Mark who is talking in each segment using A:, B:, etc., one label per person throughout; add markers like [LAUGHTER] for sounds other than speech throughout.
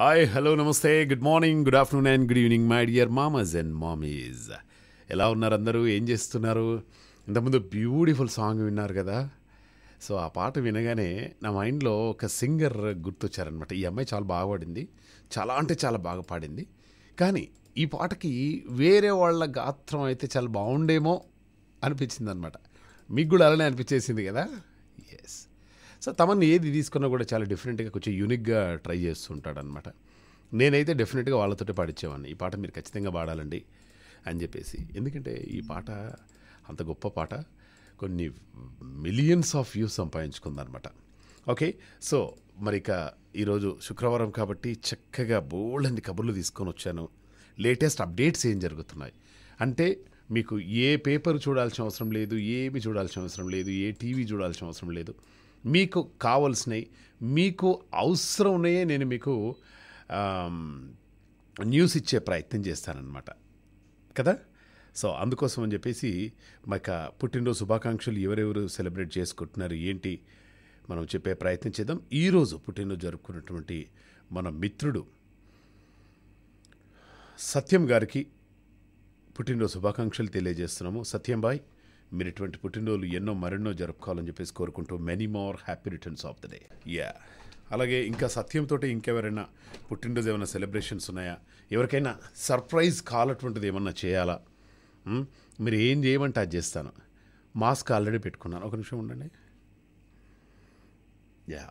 A: Hi hello నమస్తే good morning good afternoon and good evening my dear మామస్ and మామీస్ ఎలా ఉన్నారు అందరూ ఏం చేస్తున్నారు ఇంతకుముందు బ్యూటిఫుల్ సాంగ్ విన్నారు కదా సో ఆ పాట వినగానే నా మైండ్లో ఒక సింగర్ గుర్తొచ్చారనమాట ఈ అమ్మాయి చాలా బాగా పాడింది చాలా అంటే చాలా బాగా పాడింది కానీ ఈ పాటకి వేరే వాళ్ళ గాత్రం అయితే చాలా బాగుండేమో అనిపించింది అనమాట మీకు కూడా అలానే అనిపించేసింది కదా ఎస్ సో తమని ఏది తీసుకున్నా కూడా చాలా డిఫరెంట్గా కొంచెం యూనిక్గా ట్రై చేస్తుంటాడు అనమాట నేనైతే డెఫినెట్గా వాళ్ళతోటే పాడించేవాడిని ఈ పాట మీరు ఖచ్చితంగా పాడాలండి అని చెప్పేసి ఎందుకంటే ఈ పాట అంత గొప్ప పాట కొన్ని మిలియన్స్ ఆఫ్ వ్యూస్ సంపాదించుకుందనమాట ఓకే సో మరి ఇక ఈరోజు శుక్రవారం కాబట్టి చక్కగా బోల్డ్ని కబుర్లు తీసుకొని వచ్చాను లేటెస్ట్ అప్డేట్స్ ఏం జరుగుతున్నాయి అంటే మీకు ఏ పేపర్ చూడాల్సిన అవసరం లేదు ఏమి చూడాల్సిన అవసరం లేదు ఏ టీవీ చూడాల్సిన అవసరం లేదు మీకు కావలసినవి మీకు అవసరమునే నేను మీకు న్యూస్ ఇచ్చే ప్రయత్నం చేస్తానన్నమాట కదా సో అందుకోసం అని చెప్పేసి మాక పుట్టినరోజు శుభాకాంక్షలు ఎవరెవరు సెలబ్రేట్ చేసుకుంటున్నారు ఏంటి మనం చెప్పే ప్రయత్నం చేద్దాం ఈరోజు పుట్టినరోజు జరుపుకున్నటువంటి మన మిత్రుడు సత్యం గారికి పుట్టినరోజు శుభాకాంక్షలు తెలియజేస్తున్నాము సత్యం బాయ్ మీరు ఇటువంటి పుట్టినరోజులు ఎన్నో మరెన్నో జరుపుకోవాలని చెప్పేసి కోరుకుంటూ many more happy returns of the day yeah అలాగే ఇంకా సత్యంతో ఇంకెవరైనా పుట్టినరోజు ఏమైనా సెలబ్రేషన్స్ ఉన్నాయా ఎవరికైనా సర్ప్రైజ్ కాల్ అటువంటిది ఏమన్నా చేయాలా hmm? మీరు ఏం చేయమంటే అది చేస్తాను మాస్క్ ఆల్రెడీ పెట్టుకున్నాను ఒక నిమిషం ఉండండి యా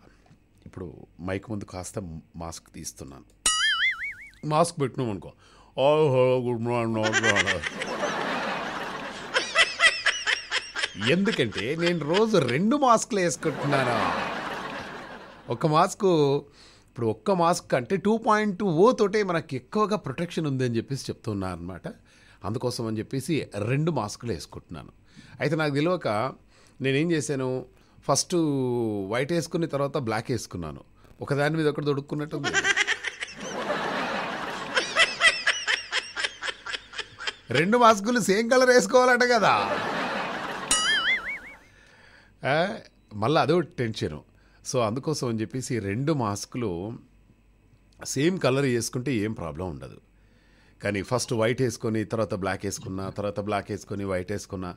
A: ఇప్పుడు మైక్ ముందు కాస్త మాస్క్ తీస్తున్నాను మాస్క్ పెట్టినాం అనుకో గుడ్ మార్నింగ్ ఎందుకంటే నేను రోజు రెండు మాస్క్లు వేసుకుంటున్నాను ఒక మాస్క్ ఇప్పుడు ఒక్క మాస్క్ అంటే టూ పాయింట్ టూ ఓ తోటే మనకి ఎక్కువగా ప్రొటెక్షన్ ఉందని చెప్పేసి చెప్తున్నాను అనమాట అందుకోసం అని చెప్పేసి రెండు మాస్కులు వేసుకుంటున్నాను అయితే నాకు తెలియక నేనేం చేశాను ఫస్ట్ వైట్ వేసుకుని తర్వాత బ్లాక్ వేసుకున్నాను ఒకదాని మీద ఒకటి దొడుక్కున్నట్టు రెండు మాస్కులు సేమ్ కలర్ వేసుకోవాలంట కదా మళ్ళీ అదో టెన్షను సో అందుకోసం అని చెప్పేసి రెండు మాస్కులు సేమ్ కలర్ వేసుకుంటే ఏం ప్రాబ్లం ఉండదు కానీ ఫస్ట్ వైట్ వేసుకొని తర్వాత బ్లాక్ వేసుకున్నా తర్వాత బ్లాక్ వేసుకొని వైట్ వేసుకున్నా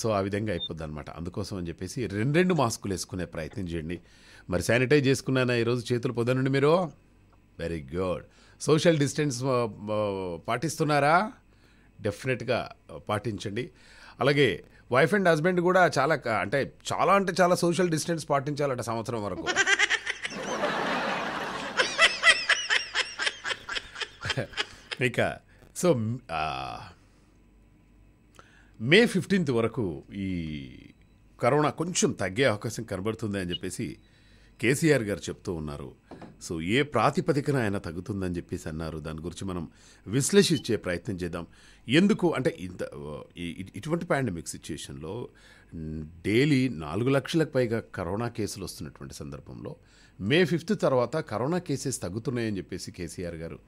A: సో ఆ విధంగా అయిపోద్ది అనమాట అందుకోసం అని చెప్పేసి రెండు రెండు మాస్కులు వేసుకునే ప్రయత్నం చేయండి మరి శానిటైజ్ చేసుకున్నానా ఈరోజు చేతులు పొద్దునండి మీరు వెరీ గుడ్ సోషల్ డిస్టెన్స్ పాటిస్తున్నారా డెఫినెట్గా పాటించండి అలాగే వైఫ్ అండ్ హస్బెండ్ కూడా చాలా అంటే చాలా అంటే చాలా సోషల్ డిస్టెన్స్ పాటించాలంట సంవత్సరం వరకు [LAUGHS] ఇక సో మే ఫిఫ్టీన్త్ వరకు ఈ కరోనా కొంచెం తగ్గే అవకాశం కనబడుతుంది అని చెప్పేసి కేసీఆర్ గారు చెప్తూ ఉన్నారు సో ఏ ప్రాతిపదికన ఆయన తగ్గుతుందని చెప్పేసి అన్నారు దాని గురించి మనం విశ్లేషించే ప్రయత్నం చేద్దాం ఎందుకు అంటే ఇంత ఇటువంటి పాండమిక్ సిచ్యుయేషన్లో డైలీ నాలుగు లక్షలకు పైగా కరోనా కేసులు వస్తున్నటువంటి సందర్భంలో మే ఫిఫ్త్ తర్వాత కరోనా కేసెస్ తగ్గుతున్నాయని చెప్పేసి కేసీఆర్ గారు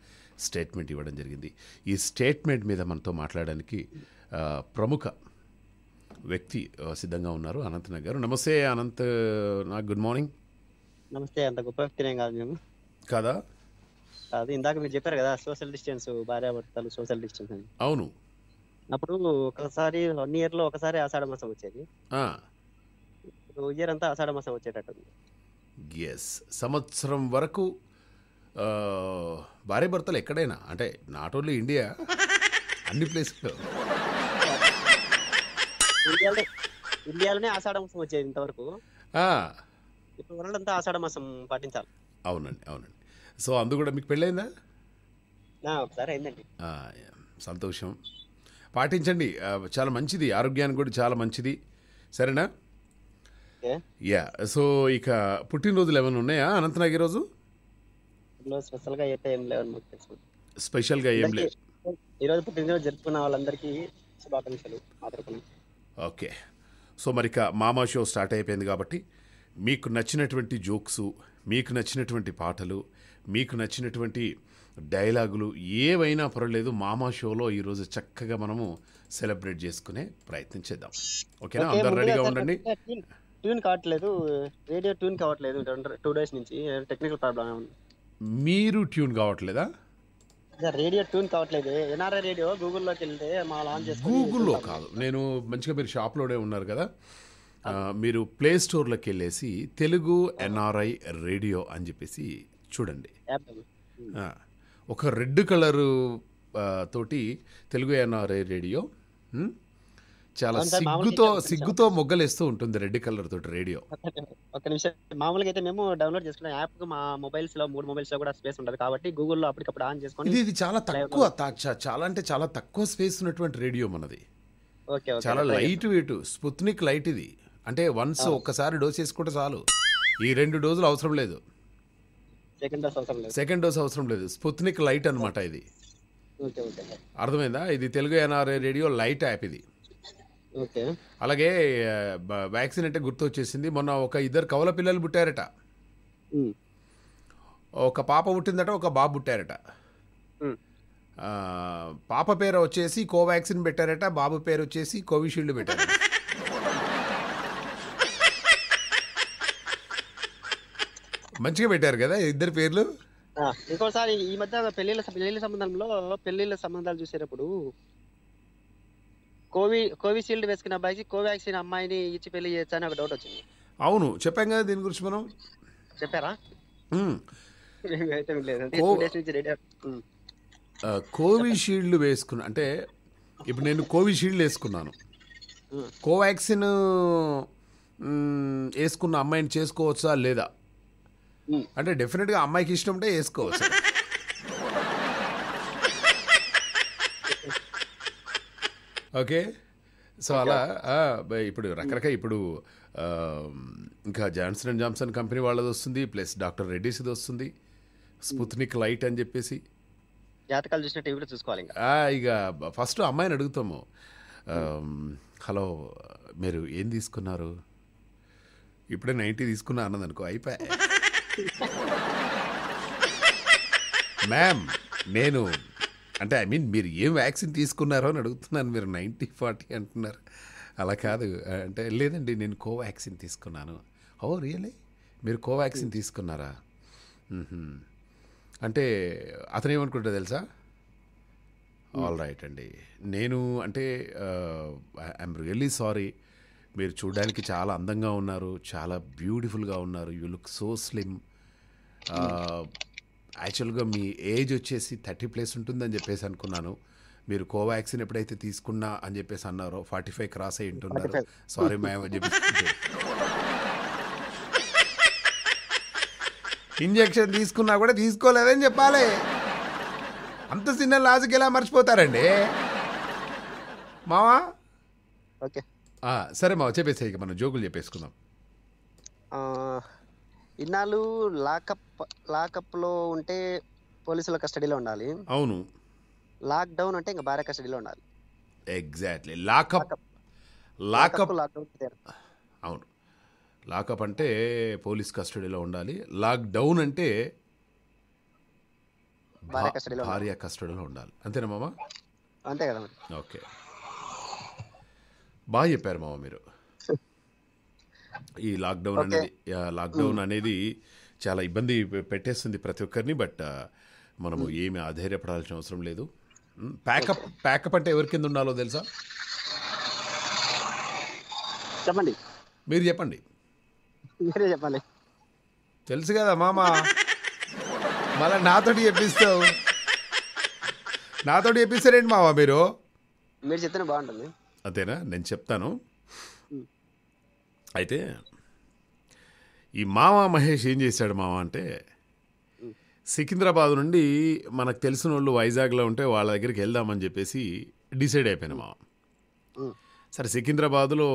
A: స్టేట్మెంట్ ఇవ్వడం జరిగింది ఈ స్టేట్మెంట్ మీద మనతో మాట్లాడడానికి ప్రముఖ వ్యక్తి సిద్ధంగా ఉన్నారు అనంత్ గారు నమస్తే అనంత్ నా గుడ్ మార్నింగ్
B: నమస్తే అంత గొప్ప వ్యక్తి ఏం కాదు మేము కదా అది ఇందాక మీరు చెప్పారు కదా సోషల్ డిస్టెన్స్ భార్యాభర్తలు సోషల్ డిస్టెన్స్ అని అవును అప్పుడు ఒకసారి వన్ ఇయర్ లో ఒకసారి ఆషాఢ మాసం వచ్చేది ఇయర్ అంతా ఆషాఢ మాసం వచ్చేటట్టు
A: ఎస్ సంవత్సరం వరకు భార్య భర్తలు ఎక్కడైనా అంటే నాట్ ఓన్లీ ఇండియా అన్ని ప్లేస్ ఇండియాలోనే ఆషాఢ
B: మాసం వచ్చేది ఇంతవరకు ఇప్పుడు అంతా ఆషాఢ మాసం పాటించాలి
A: అవునండి అవునండి సో అందు కూడా మీకు పెళ్ళైందా
B: ఒకసారి అయిందండి
A: సంతోషం పాటించండి చాలా మంచిది ఆరోగ్యానికి కూడా చాలా మంచిది సరేనా యా సో ఇక పుట్టినరోజులు ఏమైనా ఉన్నాయా అనంతనాగ్ ఈరోజు
B: స్పెషల్గా అయితే ఏం లేవని
A: స్పెషల్గా ఏం లేదు
B: ఈరోజు పుట్టినరోజు జరుపుకున్న వాళ్ళందరికీ శుభాకాంక్షలు
A: ఓకే సో మరి ఇక మామా షో స్టార్ట్ అయిపోయింది కాబట్టి మీకు నచ్చినటువంటి జోక్స్ మీకు నచ్చినటువంటి పాటలు మీకు నచ్చినటువంటి డైలాగులు ఏవైనా పర్వాలేదు మామా షోలో ఈరోజు చక్కగా మనము సెలబ్రేట్ చేసుకునే ప్రయత్నం చేద్దాం ఓకేనా అందరు రెడీగా ఉండండి
B: ట్యూన్ కావట్లేదు రేడియో ట్యూన్ కావట్లేదు టూ డేస్ నుంచి టెక్నికల్ ప్రాబ్లం
A: మీరు ట్యూన్ కావట్లేదా
B: రేడియో ట్యూన్ కావట్లేదు ఎన్ఆర్ఐ రేడియో గూగుల్లోకి వెళ్తే మా లాంచ్
A: గూగుల్లో కాదు నేను మంచిగా మీరు షాప్లోనే ఉన్నారు కదా మీరు ప్లే స్టోర్లోకి వెళ్ళేసి తెలుగు ఎన్ఆర్ఐ రేడియో అని చెప్పేసి చూడండి ఒక రెడ్ కలర్ తోటి తెలుగు ఎన్ఆర్ఐ రేడియో చాలా సిగ్గుతో సిగ్గుతో మొగ్గలేస్తూ ఉంటుంది రెడ్ కలర్ తోటి రేడియో
B: ఒక నిమిషం మామూలుగా అయితే మేము డౌన్లోడ్ చేసుకున్న యాప్ మా మొబైల్స్ లో మూడు మొబైల్స్ లో కూడా స్పేస్ ఉండదు కాబట్టి గూగుల్లో అప్పటికప్పుడు ఆన్ చేసుకొని
A: ఇది చాలా తక్కువ చాలా అంటే చాలా తక్కువ స్పేస్ ఉన్నటువంటి రేడియో మనది చాలా లైట్ వెయిట్ స్పుత్నిక్ లైట్ ఇది అంటే వన్స్ ఒక్కసారి డోస్ వేసుకుంటే చాలు ఈ రెండు డోసులు అవసరం లేదు సెకండ్ డోస్ అవసరం లేదు స్పుత్నిక్ లైట్ అనమాట ఇది అర్థమైందా ఇది Telugu NRI radio lite app ఇది అలాగే వ్యాక్సిన్ అంటే గుర్తు వచ్చేసింది మొన్న ఒక ఇద్దరు కవల పిల్లలు పుట్టారట ఒక పాప పుట్టిందట ఒక బాబు పుట్టారట పాప పేరు వచ్చేసి కోవాక్సిన్ పెట్టారట బాబు పేరు వచ్చేసి కోవిషీల్డ్ పెట్టారట మంచిగా పెట్టారు కదా ఇద్దరు పేర్లు
B: ఇంకోసారి ఈ మధ్య పెళ్లిళ్ళ పెళ్లి సంబంధంలో పెళ్లిళ్ళ సంబంధాలు చూసేటప్పుడు కోవి కోవిషీల్డ్ వేసుకున్న అబ్బాయికి కోవాక్సిన్ అమ్మాయిని ఇచ్చి పెళ్లి చేయొచ్చు అని ఒక డౌట్ వచ్చింది
A: అవును చెప్పాం కదా దీని గురించి మనం
B: చెప్పారా [LAUGHS]
A: కోవిషీల్డ్ వేసుకున్నా అంటే ఇప్పుడు నేను కోవిషీల్డ్ వేసుకున్నాను కోవాక్సిన్ వేసుకున్న అమ్మాయిని చేసుకోవచ్చా లేదా అంటే డెఫినెట్ గా అమ్మాయికి ఇష్టం ఉంటే వేసుకోవచ్చు ఓకే సో అలా ఇప్పుడు రకరకాల ఇప్పుడు ఇంకా జాన్సన్ అండ్ జాన్సన్ కంపెనీ వాళ్ళది వస్తుంది ప్లస్ డాక్టర్ రెడ్డిస్ వస్తుంది స్పుత్నిక్ లైట్ అని చెప్పేసి
B: జాతకాలు చూసినట్టు టీవీలో చూసుకోవాలి
A: ఇక ఫస్ట్ అమ్మాయిని అడుగుతాము హలో మీరు ఏం తీసుకున్నారు ఇప్పుడే నైంటీ తీసుకున్నా అన్నది అనుకో అయిపోయా మ్యామ్ నేను అంటే ఐ మీన్ మీరు ఏం వ్యాక్సిన్ తీసుకున్నారో అని అడుగుతున్నాను మీరు నైంటీ ఫార్టీ అంటున్నారు అలా కాదు అంటే లేదండి నేను కోవాక్సిన్ తీసుకున్నాను ఓ రియలీ మీరు కోవాక్సిన్ hmm. తీసుకున్నారా అంటే అతను ఏమనుకుంటా తెలుసా ఆల్ hmm. రైట్ అండి నేను అంటే ఐఎమ్ రియల్లీ సారీ మీరు చూడడానికి చాలా అందంగా ఉన్నారు చాలా బ్యూటిఫుల్గా ఉన్నారు యూ లుక్ సో స్లిమ్ యాక్చువల్గా మీ ఏజ్ వచ్చేసి థర్టీ ప్లేస్ ఉంటుందని చెప్పేసి అనుకున్నాను మీరు కోవాక్సిన్ ఎప్పుడైతే తీసుకున్నా అని చెప్పేసి అన్నారో ఫార్టీ ఫైవ్ క్రాస్ అయ్యి ఉంటున్నారు సారీ మ్యామ్ అని చెప్పేసి ఇంజెక్షన్ తీసుకున్నా కూడా తీసుకోలేదని చెప్పాలి అంత చిన్న లాజిక్ ఎలా మర్చిపోతారండి మావా ఓకే సరే మా చెప్పేసి ఇక మనం జోకులు చెప్పేసుకుందాం
B: ఇన్నాళ్ళు లాకప్ లాకప్లో ఉంటే పోలీసుల కస్టడీలో ఉండాలి అవును లాక్డౌన్ అంటే ఇంకా భార్య కస్టడీలో ఉండాలి
A: ఎగ్జాక్ట్లీ లాకప్ లాకప్ అవును లాకప్ అంటే పోలీస్ కస్టడీలో ఉండాలి లాక్డౌన్ అంటే భార్య కస్టడీలో ఉండాలి అంతేనా మామ అంతే కదా ఓకే బాగా చెప్పారు మామ మీరు ఈ లాక్డౌన్ అనేది లాక్డౌన్ అనేది చాలా ఇబ్బంది పెట్టేస్తుంది ప్రతి ఒక్కరిని బట్ మనము ఏమి ఆధైర్యపడాల్సిన అవసరం లేదు ప్యాకప్ ప్యాకప్ అంటే ఎవరి కింద ఉండాలో తెలుసా చెప్పండి మీరు చెప్పండి చెప్పాలి తెలుసు కదా మామ మళ్ళీ నాతోటి చెప్పిస్తావు నాతోటి చెప్పిస్తారేంటి మామ మీరు
B: మీరు చెప్తే బాగుంటుంది
A: అదేనా నేను చెప్తాను అయితే ఈ మామ మహేష్ ఏం చేశాడు మామ అంటే సికింద్రాబాద్ నుండి మనకు తెలిసిన వాళ్ళు వైజాగ్లో ఉంటే వాళ్ళ దగ్గరికి వెళ్దామని చెప్పేసి డిసైడ్ అయిపోయాను మామ సరే సికింద్రాబాద్లో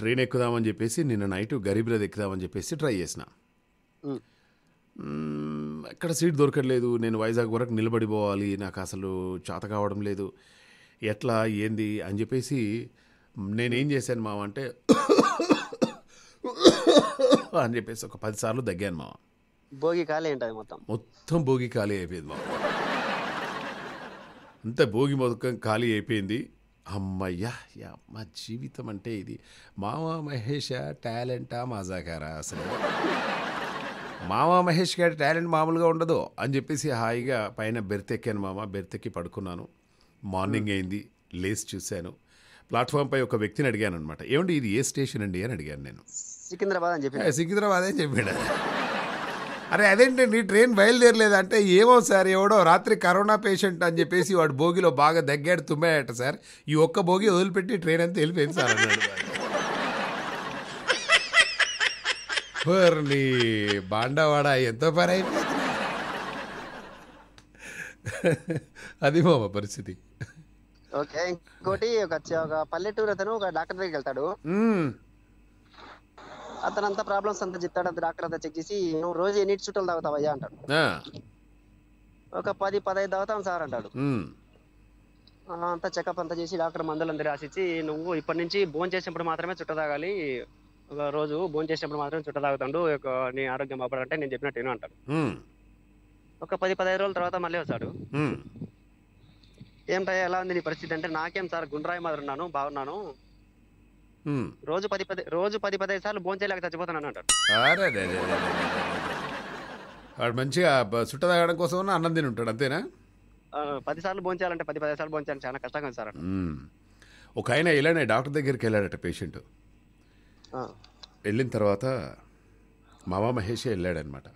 A: ట్రైన్ ఎక్కుదామని చెప్పేసి నిన్న నైట్ గరీబ్రద్ ఎక్కుదామని చెప్పేసి ట్రై చేసిన అక్కడ సీట్ దొరకట్లేదు నేను వైజాగ్ వరకు నిలబడిపోవాలి నాకు అసలు చేత కావడం లేదు ఎట్లా ఏంది అని చెప్పేసి నేనేం చేశాను మామ అంటే అని చెప్పేసి ఒక పదిసార్లు తగ్గాను మామ
B: భోగి ఖాళీ ఉంటుంది మొత్తం
A: మొత్తం భోగి ఖాళీ అయిపోయింది మామ అంత భోగి మొత్తం ఖాళీ అయిపోయింది అమ్మయ్యా యా మా జీవితం అంటే ఇది మామ మహేష టాలెంటా మాజాకారా అసలు మామ మహేష్ గారి టాలెంట్ మామూలుగా ఉండదు అని చెప్పేసి హాయిగా పైన బెర్తెక్కాను మామ బెర్తెక్కి పడుకున్నాను మార్నింగ్ అయింది లేస్ చూశాను ప్లాట్ఫామ్ పై ఒక వ్యక్తిని అడిగాను అనమాట ఏమండి ఇది ఏ స్టేషన్ అండి అని అడిగాను నేను సికింద్రాబాద్ అని చెప్పి సికింద్రాబాద్ అని చెప్పాడు అరే అదేంటండి ట్రైన్ బయలుదేరలేదు అంటే ఏమో సార్ ఎవడో రాత్రి కరోనా పేషెంట్ అని చెప్పేసి వాడు భోగిలో బాగా దగ్గాడు తుమ్మాయట సార్ ఈ ఒక్క భోగి వదిలిపెట్టి ట్రైన్ అంతా వెళ్ళిపోయింది సార్ అన్నాడు నీ బాండవాడ ఎంతో పని అది మామ పరిస్థితి
B: ఓకే ఇంకోటి ఒక ఒక పల్లెటూరు అతను ఒక డాక్టర్ దగ్గరికి వెళ్తాడు అతను అంతా ప్రాబ్లమ్స్ అంతా చెప్తాడు అంత డాక్టర్ అంతా చెక్ చేసి నువ్వు రోజు ఎన్ని చుట్టలు తాగుతావయ్యా అంటాడు ఒక పది పదహైదు తాగుతాం సార్ అంటాడు అంతా చెకప్ అంతా చేసి డాక్టర్ మందులు అందరి రాసిచ్చి నువ్వు ఇప్పటి నుంచి భోజనం చేసినప్పుడు మాత్రమే చుట్ట తాగాలి ఒక రోజు భోజనం చేసినప్పుడు మాత్రమే చుట్ట తాగుతాడు నీ ఆరోగ్యం బాపడాలంటే నేను చెప్పినట్టు అంటాడు ఒక పది పదహైదు రోజుల తర్వాత మళ్ళీ వస్తాడు ఏంటా ఎలా ఉంది నీ పరిస్థితి అంటే నాకేం సార్ గుండ్రాయి మాదిరి ఉన్నాను బాగున్నాను రోజు పది పది రోజు పది పదిహేను సార్లు భోంచేయలేక చచ్చిపోతున్నాను అంటాడు
A: వాడు మంచిగా చుట్ట తాగడం కోసం అన్నం తిని ఉంటాడు అంతేనా
B: పది సార్లు భోంచాలంటే పది పదిహేను సార్లు భోంచాలంటే చాలా కష్టంగా సార్
A: ఒక ఆయన ఇలానే డాక్టర్ దగ్గరికి వెళ్ళాడట పేషెంట్ వెళ్ళిన తర్వాత మామ మహేష్ వెళ్ళాడనమాట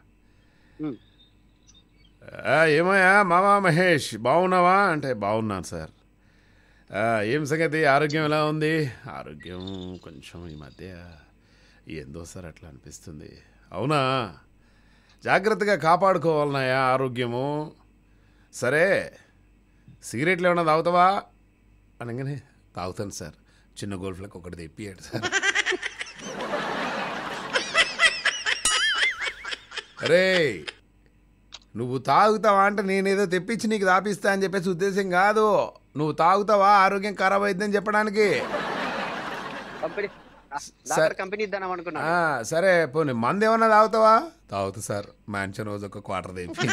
A: ఏమయ్యా మావా మహేష్ బాగున్నావా అంటే బాగున్నాను సార్ ఏం సంగతి ఆరోగ్యం ఎలా ఉంది ఆరోగ్యం కొంచెం ఈ మధ్య ఏందో సార్ అట్లా అనిపిస్తుంది అవునా జాగ్రత్తగా కాపాడుకోవాలన్నాయా ఆరోగ్యము సరే సిగరెట్లు ఏమన్నా తాగుతావా అనగానే తాగుతాను సార్ చిన్న గోల్ఫ్లకు ఒకటి తెప్పియాడు సార్ అరే [LAUGHS] నువ్వు తాగుతావా అంటే నేనేదో తెప్పించి నీకు తాపిస్తా అని చెప్పేసి ఉద్దేశం కాదు నువ్వు తాగుతావా ఆరోగ్యం ఖరాబ్ అయిద్దని చెప్పడానికి సరే పోనీ మంది ఏమన్నా తాగుతావా తాగుతా సార్ మ్యాన్షన్ రోజు ఒక క్వార్టర్ తెప్పి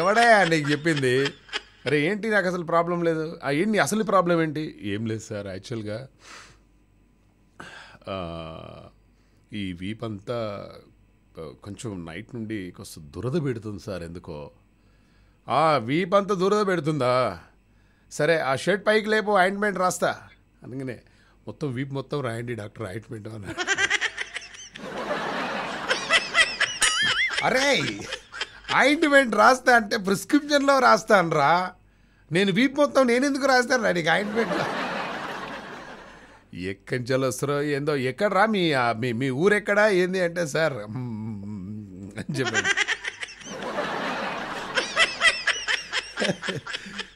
A: ఎవడే నీకు చెప్పింది అరే ఏంటి నాకు అసలు ప్రాబ్లం లేదు ఏంటి అసలు ప్రాబ్లం ఏంటి ఏం లేదు సార్ యాక్చువల్గా ఈ వీప్ అంతా కొంచెం నైట్ నుండి కొంచెం దురద పెడుతుంది సార్ ఎందుకో వీపంత దురద పెడుతుందా సరే ఆ షర్ట్ పైకి లేపు ఆయింట్మెంట్ రాస్తా అందుకనే మొత్తం వీపు మొత్తం రాయండి డాక్టర్ ఆయింట్మెంట్ అని అరే ఆయింట్మెంట్ రాస్తా అంటే ప్రిస్క్రిప్షన్లో రాస్తాను నేను వీపు మొత్తం నేను ఎందుకు రాస్తాను రా నీకు ఆయింట్మెంట్ ఎక్కడి నుంచి వస్తారో ఏందో రా మీ మీ ఊరెక్కడా ఏంది అంటే సార్ అని చెప్పాడు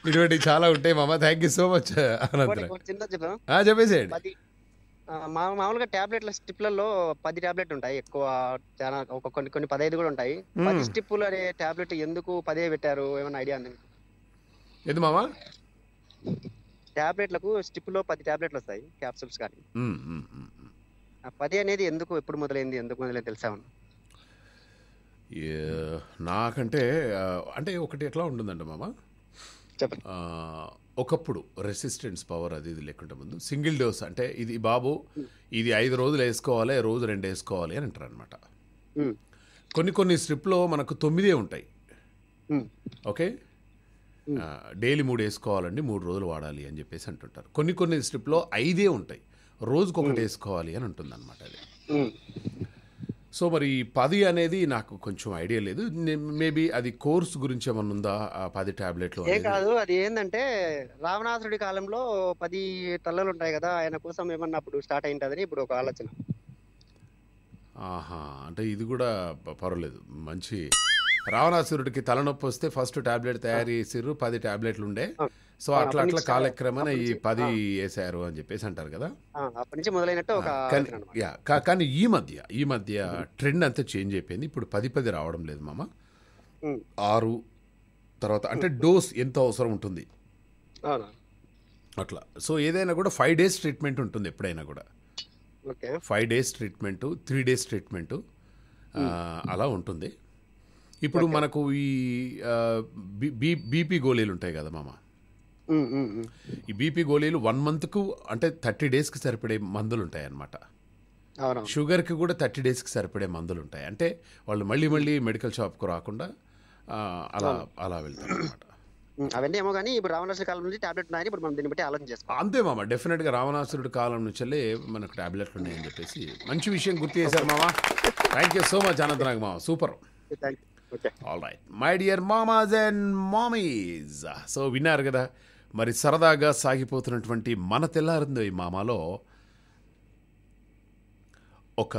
A: ఇటువంటి చాలా ఉంటాయి మామ థ్యాంక్ యూ సో మచ్ చెప్పేసేయండి
B: మామూలుగా టాబ్లెట్ల స్టిప్లలో పది టాబ్లెట్ ఉంటాయి ఎక్కువ చాలా ఒక కొన్ని కొన్ని పదహైదు కూడా ఉంటాయి hmm. పది స్టిప్పులు అనే టాబ్లెట్ ఎందుకు పదే పెట్టారు ఏమైనా ఐడియా ఉంది ఎందుకు మామా టాబ్లెట్లకు స్టిప్లో పది టాబ్లెట్లు వస్తాయి క్యాప్సూల్స్ కానీ
A: hmm, hmm,
B: పది అనేది ఎందుకు ఎప్పుడు మొదలైంది ఎందుకు మొదలైంది తెలుసా
A: నాకంటే అంటే ఒకటి ఎట్లా ఉంటుందండి మామ ఒకప్పుడు రెసిస్టెన్స్ పవర్ అది ఇది లేకుండా ముందు సింగిల్ డోస్ అంటే ఇది బాబు ఇది ఐదు రోజులు వేసుకోవాలి రోజు రెండు వేసుకోవాలి అని అంటారు అనమాట కొన్ని కొన్ని స్ట్రిప్లో మనకు తొమ్మిదే ఉంటాయి ఓకే డైలీ మూడు వేసుకోవాలండి మూడు రోజులు వాడాలి అని చెప్పేసి అంటుంటారు కొన్ని కొన్ని స్ట్రిప్లో ఐదే ఉంటాయి రోజుకొకటి ఒకటి వేసుకోవాలి అని ఉంటుంది అనమాట అది సో మరి పది అనేది నాకు కొంచెం ఐడియా లేదు మేబీ అది కోర్స్ గురించి ఏమన్నా ఉందా పది టాబ్లెట్లు ఏ కాదు
B: అది ఏంటంటే రావణాసురుడి కాలంలో పది తల్లలు ఉంటాయి కదా ఆయన కోసం ఏమన్నా అప్పుడు స్టార్ట్ అయింటుందని ఇప్పుడు ఒక ఆలోచన
A: ఆహా అంటే ఇది కూడా పర్వాలేదు మంచి రావణాసురుడికి తలనొప్పి వస్తే ఫస్ట్ టాబ్లెట్ తయారు చేసిర్రు పది టాబ్లెట్లు ఉండే సో అట్లా అట్లా కాలక్రమేణ ఈ పది వేసారు అని చెప్పేసి అంటారు కదా మొదలైనట్టు కానీ ఈ మధ్య ఈ మధ్య ట్రెండ్ అంతా చేంజ్ అయిపోయింది ఇప్పుడు పది పది రావడం లేదు మామ ఆరు తర్వాత అంటే డోస్ ఎంత అవసరం ఉంటుంది అట్లా సో ఏదైనా కూడా ఫైవ్ డేస్ ట్రీట్మెంట్ ఉంటుంది ఎప్పుడైనా కూడా five days treatment three days treatment అలా ఉంటుంది ఇప్పుడు మనకు ఈ బీపీ గోళీలు ఉంటాయి కదా మామ ఈ బీపీ గోళీలు వన్ మంత్కు అంటే థర్టీ డేస్కి సరిపడే మందులు ఉంటాయన్నమాట షుగర్కి కూడా థర్టీ డేస్కి సరిపడే మందులు ఉంటాయి అంటే వాళ్ళు మళ్ళీ మళ్ళీ మెడికల్ షాప్కు రాకుండా అలా అలా వెళ్తారు అనమాట
B: అవన్నీ ఏమో కానీ ఇప్పుడు రావణాసుడు కాలం నుంచి టాబ్లెట్ ఉన్నాయని ఇప్పుడు మనం దీన్ని బట్టి ఆలోచన
A: చేసుకోవాలి అంతే మామ డెఫినెట్ గా రావణాసురుడు కాలం నుంచెల్లే మనకు టాబ్లెట్లు ఉన్నాయని చెప్పేసి మంచి విషయం గుర్తు చేశారు మామ thank you so much Anant Nag మామ super all right my dear మామాజ్ అండ్ మామీస్ సో విన్నారు కదా మరి సరదాగా సాగిపోతున్నటువంటి మన తెల్లారిందో ఈ మామాలో ఒక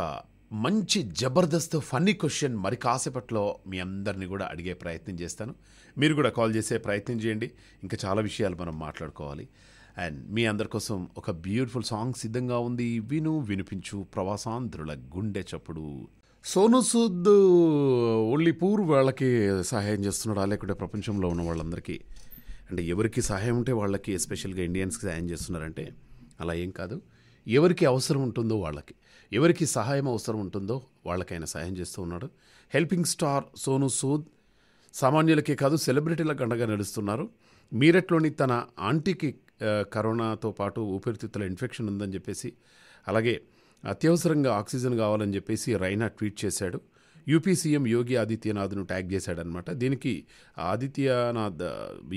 A: మంచి జబర్దస్త్ ఫన్నీ క్వశ్చన్ మరి కాసేపట్లో మీ అందరినీ కూడా అడిగే ప్రయత్నం చేస్తాను మీరు కూడా కాల్ చేసే ప్రయత్నం చేయండి ఇంకా చాలా విషయాలు మనం మాట్లాడుకోవాలి అండ్ మీ అందరి కోసం ఒక బ్యూటిఫుల్ సాంగ్ సిద్ధంగా ఉంది విను వినిపించు ప్రవాసాంధ్రుల గుండె చప్పుడు సోను సూద్ ఓన్లీ పూర్ వాళ్ళకి సహాయం చేస్తున్నాడా లేకుంటే ప్రపంచంలో ఉన్న వాళ్ళందరికీ అంటే ఎవరికి సహాయం ఉంటే వాళ్ళకి ఎస్పెషల్గా ఇండియన్స్కి సాయం చేస్తున్నారంటే అలా ఏం కాదు ఎవరికి అవసరం ఉంటుందో వాళ్ళకి ఎవరికి సహాయం అవసరం ఉంటుందో వాళ్ళకి ఆయన సహాయం చేస్తూ ఉన్నాడు హెల్పింగ్ స్టార్ సోను సూద్ సామాన్యులకే కాదు సెలబ్రిటీలకు అండగా నడుస్తున్నారు మీరట్లోని తన ఆంటీకి కరోనాతో పాటు ఊపిరితిత్తుల ఇన్ఫెక్షన్ ఉందని చెప్పేసి అలాగే అత్యవసరంగా ఆక్సిజన్ కావాలని చెప్పేసి రైనా ట్వీట్ చేశాడు యూపీ సీఎం యోగి ఆదిత్యనాథ్ను ట్యాగ్ చేశాడనమాట దీనికి ఆదిత్యనాథ్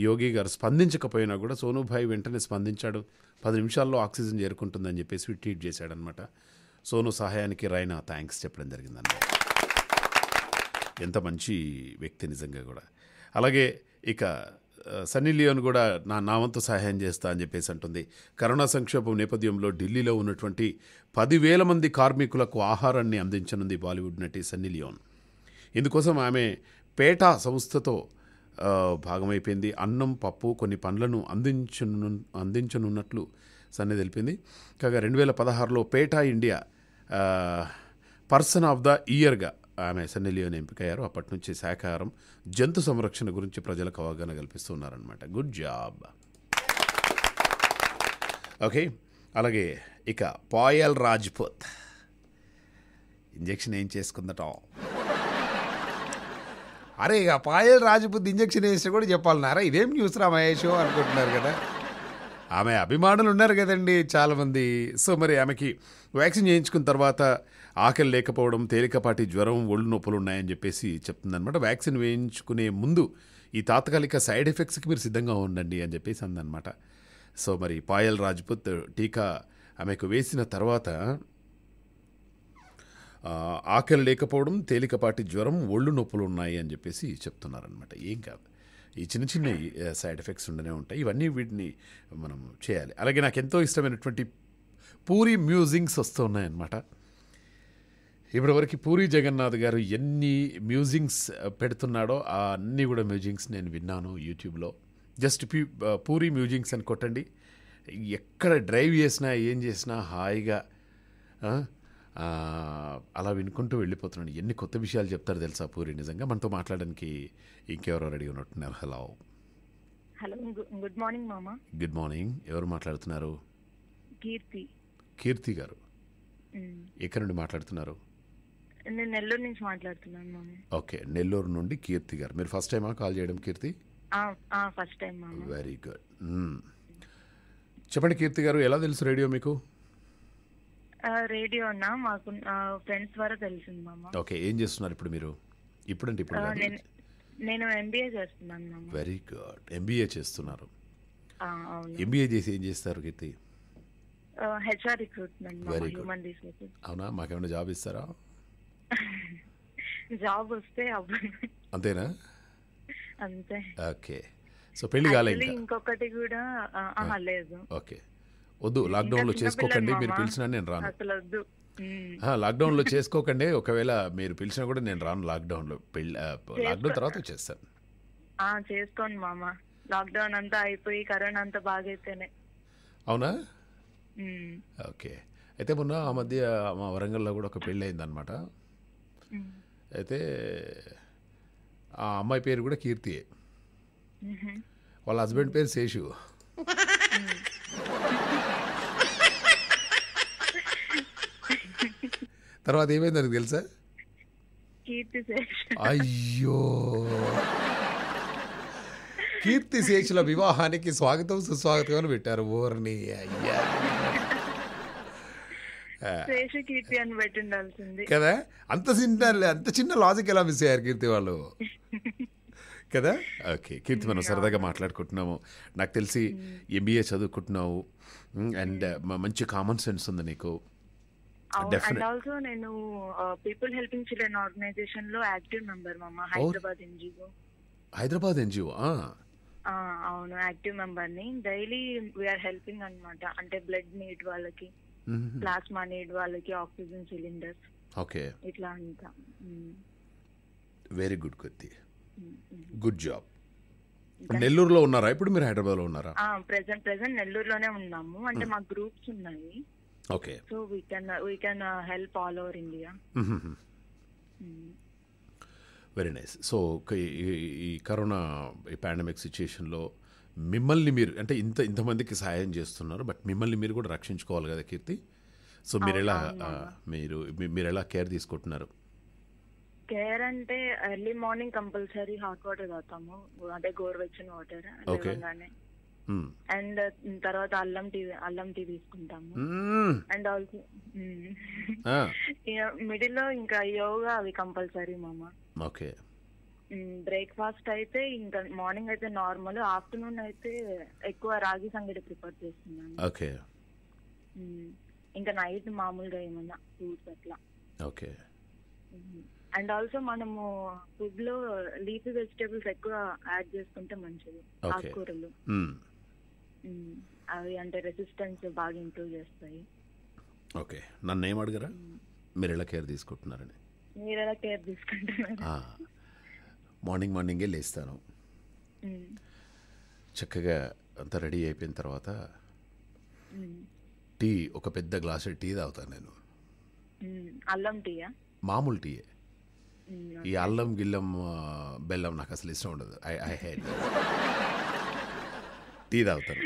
A: యోగి గారు స్పందించకపోయినా కూడా సోనూభాయ్ వెంటనే స్పందించాడు పది నిమిషాల్లో ఆక్సిజన్ చేరుకుంటుందని చెప్పేసి ట్వీట్ చేశాడనమాట సోను సహాయానికి రైనా థ్యాంక్స్ చెప్పడం జరిగిందన్న ఎంత మంచి వ్యక్తి నిజంగా కూడా అలాగే ఇక సన్నీ లియోన్ కూడా నా నావంతు సహాయం చేస్తా అని చెప్పేసి అంటుంది కరోనా సంక్షోభం నేపథ్యంలో ఢిల్లీలో ఉన్నటువంటి పదివేల మంది కార్మికులకు ఆహారాన్ని అందించనుంది బాలీవుడ్ నటి సన్నీ లియోన్ ఇందుకోసం ఆమె పేటా సంస్థతో భాగమైపోయింది అన్నం పప్పు కొన్ని పండ్లను అందించను అందించనున్నట్లు సన్నీ తెలిపింది కాగా రెండు వేల పదహారులో PETA India person of the ఇయర్గా ఆమె అసెంబ్లీలోని ఎంపికయ్యారు అప్పటి నుంచి శాఖాహారం జంతు సంరక్షణ గురించి ప్రజలకు అవగాహన కల్పిస్తున్నారనమాట గుడ్ జాబ్ ఓకే అలాగే ఇక పాయల్ రాజ్పూత్ ఇంజెక్షన్ ఏం చేసుకుందట అరే ఇక పాయల్ రాజ్పుత్ ఇంజక్షన్ వేసి కూడా చెప్పాలన్నారా ఇదేం న్యూస్ రా మహేష్ అనుకుంటున్నారు కదా ఆమె అభిమానులు ఉన్నారు కదండి చాలామంది సో మరి ఆమెకి వ్యాక్సిన్ చేయించుకున్న తర్వాత ఆకలి లేకపోవడం తేలికపాటి జ్వరం ఒళ్ళు నొప్పులు ఉన్నాయని చెప్పేసి చెప్తుందనమాట వ్యాక్సిన్ వేయించుకునే ముందు ఈ తాత్కాలిక సైడ్ ఎఫెక్ట్స్కి మీరు సిద్ధంగా ఉండండి అని చెప్పేసి అందనమాట సో మరి పాయల్ రాజ్పుత్ టీకా ఆమెకు వేసిన తర్వాత ఆకలి లేకపోవడం తేలికపాటి జ్వరం ఒళ్ళు నొప్పులు ఉన్నాయి అని చెప్పేసి చెప్తున్నారనమాట ఏం కాదు ఈ చిన్న చిన్న సైడ్ ఎఫెక్ట్స్ ఉండనే ఉంటాయి ఇవన్నీ వీటిని మనం చేయాలి అలాగే నాకు ఎంతో ఇష్టమైనటువంటి పూరి మ్యూజింగ్స్ వస్తూ ఉన్నాయన్నమాట ఇప్పటివరకు పూరి జగన్నాథ్ గారు ఎన్ని మ్యూజింగ్స్ పెడుతున్నాడో ఆ అన్నీ కూడా మ్యూజింగ్స్ నేను విన్నాను యూట్యూబ్లో జస్ట్ ప్యూ పూరి మ్యూజింగ్స్ అని కొట్టండి ఎక్కడ డ్రైవ్ చేసినా ఏం చేసినా హాయిగా అలా వినుకుంటూ వెళ్ళిపోతున్నాడు ఎన్ని కొత్త విషయాలు చెప్తారు తెలుసా పూరి నిజంగా మనతో మాట్లాడడానికి ఇంకెవరో రెడీ ఉన్నట్టున్నారు హలో
C: హలో గుడ్ మార్నింగ్ మామా
A: గుడ్ మార్నింగ్ ఎవరు మాట్లాడుతున్నారు కీర్తి కీర్తి గారు ఎక్కడి నుండి మాట్లాడుతున్నారు
C: నేను నెల్లూరు నుంచి మాట్లాడుతున్నాను
A: ఓకే నెల్లూరు నుండి కీర్తి గారు మీరు ఫస్ట్ టైమా కాల్ చేయడం Keerthi
C: first time very
A: good చెప్పండి కీర్తి గారు ఎలా తెలుసు రేడియో మీకు
C: రేడియో అన్నా మాకు ఫ్రెండ్స్ ద్వారా తెలిసింది ఓకే
A: ఏం చేస్తున్నారు ఇప్పుడు మీరు ఇప్పుడంటే ఇప్పుడు
C: నేను ఎంబీఏ చేస్తున్నాను
A: వెరీ గుడ్ ఎంబీఏ చేస్తున్నారు ఎంబీఏ చేసి ఏం చేస్తారు Keerthi
C: HR recruitment very good
A: అవునా మాకేమైనా జాబ్ ఇస్తారా
C: [LAUGHS] జాబ్ వస్తే అంతేనా అంతే
A: ఓకే సో పెళ్లి కాలేదు
C: ఇంకొకటి కూడా లేదు
A: ఓకే వద్దు లాక్డౌన్ లో చేసుకోకండి మీరు పిలిచినా నేను రాను అసలు వద్దు లాక్డౌన్లో చేసుకోకండి ఒకవేళ మీరు పిలిచినా కూడా నేను రాను లాక్డౌన్లో పెళ్ళి లాక్డౌన్ తర్వాత చేస్తాను
C: చేసుకోండి మామ లాక్డౌన్ అంతా అయిపోయి కరోనా అంతా బాగైతేనే
A: అవునా ఓకే అయితే మొన్న ఆ మధ్య మా వరంగల్లో కూడా ఒక పెళ్ళి అయిందనమాట అయితే ఆ అమ్మాయి పేరు కూడా కీర్తియే వాళ్ళ హస్బెండ్ పేరు శేషు తర్వాత ఏమైంది దానికి తెలుసా అయ్యో కీర్తి శేషుల వివాహానికి స్వాగతం సుస్వాగతం అని పెట్టారు ఓర్ని అయ్యా
C: కీర్తి అని కదా
A: అంత చిన్న అంత చిన్న లాజిక్ ఎలా మిస్ అయ్యారు కీర్తి వాళ్ళు కదా ఓకే కీర్తి మనం సరదాగా మాట్లాడుకుంటున్నాము నాకు తెలిసి ఎంబీఏ చదువుకుంటున్నావు అండ్ మంచి కామన్ సెన్స్ ఉంది నీకు అండ్
C: ఆల్సో నేను పీపుల్ హెల్పింగ్ చిల్డ్రన్ ఆర్గనైజేషన్ లో యాక్టివ్ మెంబర్ మమ్మ హైదరాబాద్ ఎన్జిఓ
A: హైదరాబాద్ ఎన్జిఓ
C: అవును యాక్టివ్ మెంబర్ ని డైలీ వీఆర్ హెల్పింగ్ అనమాట అంటే బ్లడ్ నీడ్ వాళ్ళకి ప్లాస్మా mm-hmm. నీడ్ వాళ్ళకి ఆక్సిజన్ సిలిండర్స్ ఓకే ఇట్లా అంత
A: వెరీ గుడ్ కొద్ది గుడ్ జాబ్ నెల్లూరులో ఉన్నారా ఇప్పుడు మీరు హైదరాబాద్ లో ఉన్నారా
C: ప్రెసెంట్ ప్రెసెంట్ నెల్లూరులోనే ఉన్నాము అంటే hmm. మా గ్రూప్స్ ఉన్నాయి Okay. So we can uh, we can uh, help all over India. Mm-hmm. Mm.
A: Very nice so ఈ కరోనా ఈ పాండమిక్ సిచ్యుయేషన్లో మిమ్మల్ని మీరు అంటే ఇంత ఇంతమందికి సహాయం చేస్తున్నారు బట్ మిమ్మల్ని మీరు కూడా రక్షించుకోవాలి కదా కీర్తి సో మీరు ఎలా మీరు మీరు ఎలా కేర్ తీసుకుంటున్నారు
C: కేర్ అంటే early morning compulsory hot water తాగుతాము అంటే గోరువెచ్చని వాటర్ ఓకే అండ్ తర్వాత అల్లం టీ అల్లం టీ తీసుకుంటాము అండ్ ఆల్సో మిడిల్ లో ఇంకా యోగా అవి కంపల్సరీ మామ ఓకే బ్రేక్ఫాస్ట్ అయితే ఇంకా మార్నింగ్ అయితే నార్మల్ ఆఫ్టర్నూన్ అయితే ఎక్కువ రాగి సంగడి ప్రిపేర్ చేస్తున్నాను ఓకే ఇంకా నైట్ మామూలుగా ఏమన్నా ఫ్రూట్స్ అట్లా ఓకే అండ్ ఆల్సో మనము ఫుడ్ లో లీఫీ వెజిటేబుల్స్ ఎక్కువ యాడ్ చేసుకుంటే మంచిది ఆకుకూరలు అవి అంటే రెసిస్టెన్స్ బాగా ఇంప్రూవ్ చేస్తాయి
A: ఓకే నన్ను ఏం అడుగురా మీరు ఎలా కేర్ తీసుకుంటున్నారని
C: మీరు కేర్ తీసుకుంటున్నారు
A: మార్నింగ్ మార్నింగే లేస్తాను చక్కగా అంతా రెడీ అయిపోయిన తర్వాత టీ ఒక పెద్ద గ్లాసు టీ తాగుతాను నేను అల్లం టీయా మామూలు టీయే ఈ అల్లం గిల్లం బెల్లం నాకు అసలు ఇష్టం ఉండదు ఐ ఐ హేట్ టీ తాగుతారు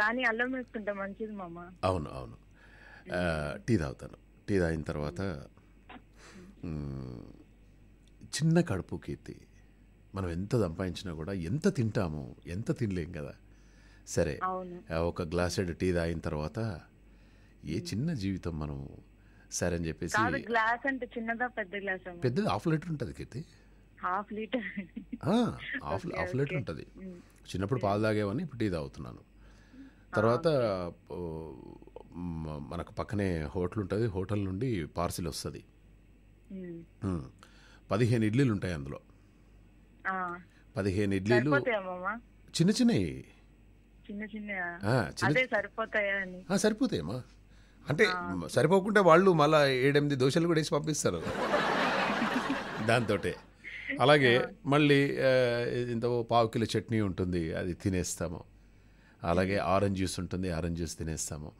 C: కానీ అల్లం వేసుకుంటే మంచిది
B: మామ అవును
A: అవును టీ తాగుతాను టీ తాగిన తర్వాత చిన్న కడుపు కీర్తి మనం ఎంత సంపాదించినా కూడా ఎంత తింటాము ఎంత తినలేం కదా సరే ఒక గ్లాసెడ్ టీ తాగిన తర్వాత ఏ చిన్న జీవితం మనం సరే అని చెప్పేసి
C: గ్లాస్ అంటే చిన్నదా పెద్ద గ్లాస్ పెద్దది
A: హాఫ్ లీటర్ ఉంటుంది Keerthi
C: half litre
A: half litre ఉంటుంది చిన్నప్పుడు పాలు తాగేవని ఇప్పుడు టీ తాగుతున్నాను తర్వాత మనకు పక్కనే హోటల్ ఉంటుంది హోటల్ నుండి పార్సిల్ వస్తుంది పదిహేను ఇడ్లీలు ఉంటాయి అందులో పదిహేను ఇడ్లీలు చిన్న చిన్నవి సరిపోతాయమ్మా అంటే సరిపోకుండా వాళ్ళు మళ్ళీ ఏడెనిమిది దోశలు కూడా వేసి పంపిస్తారు దాంతో అలాగే మళ్ళీ ఇంత పావు కిలో చట్నీ ఉంటుంది అది తినేస్తాము అలాగే ఆరెంజ్ జ్యూస్ ఉంటుంది ఆరెంజ్ జ్యూస్ తినేస్తాము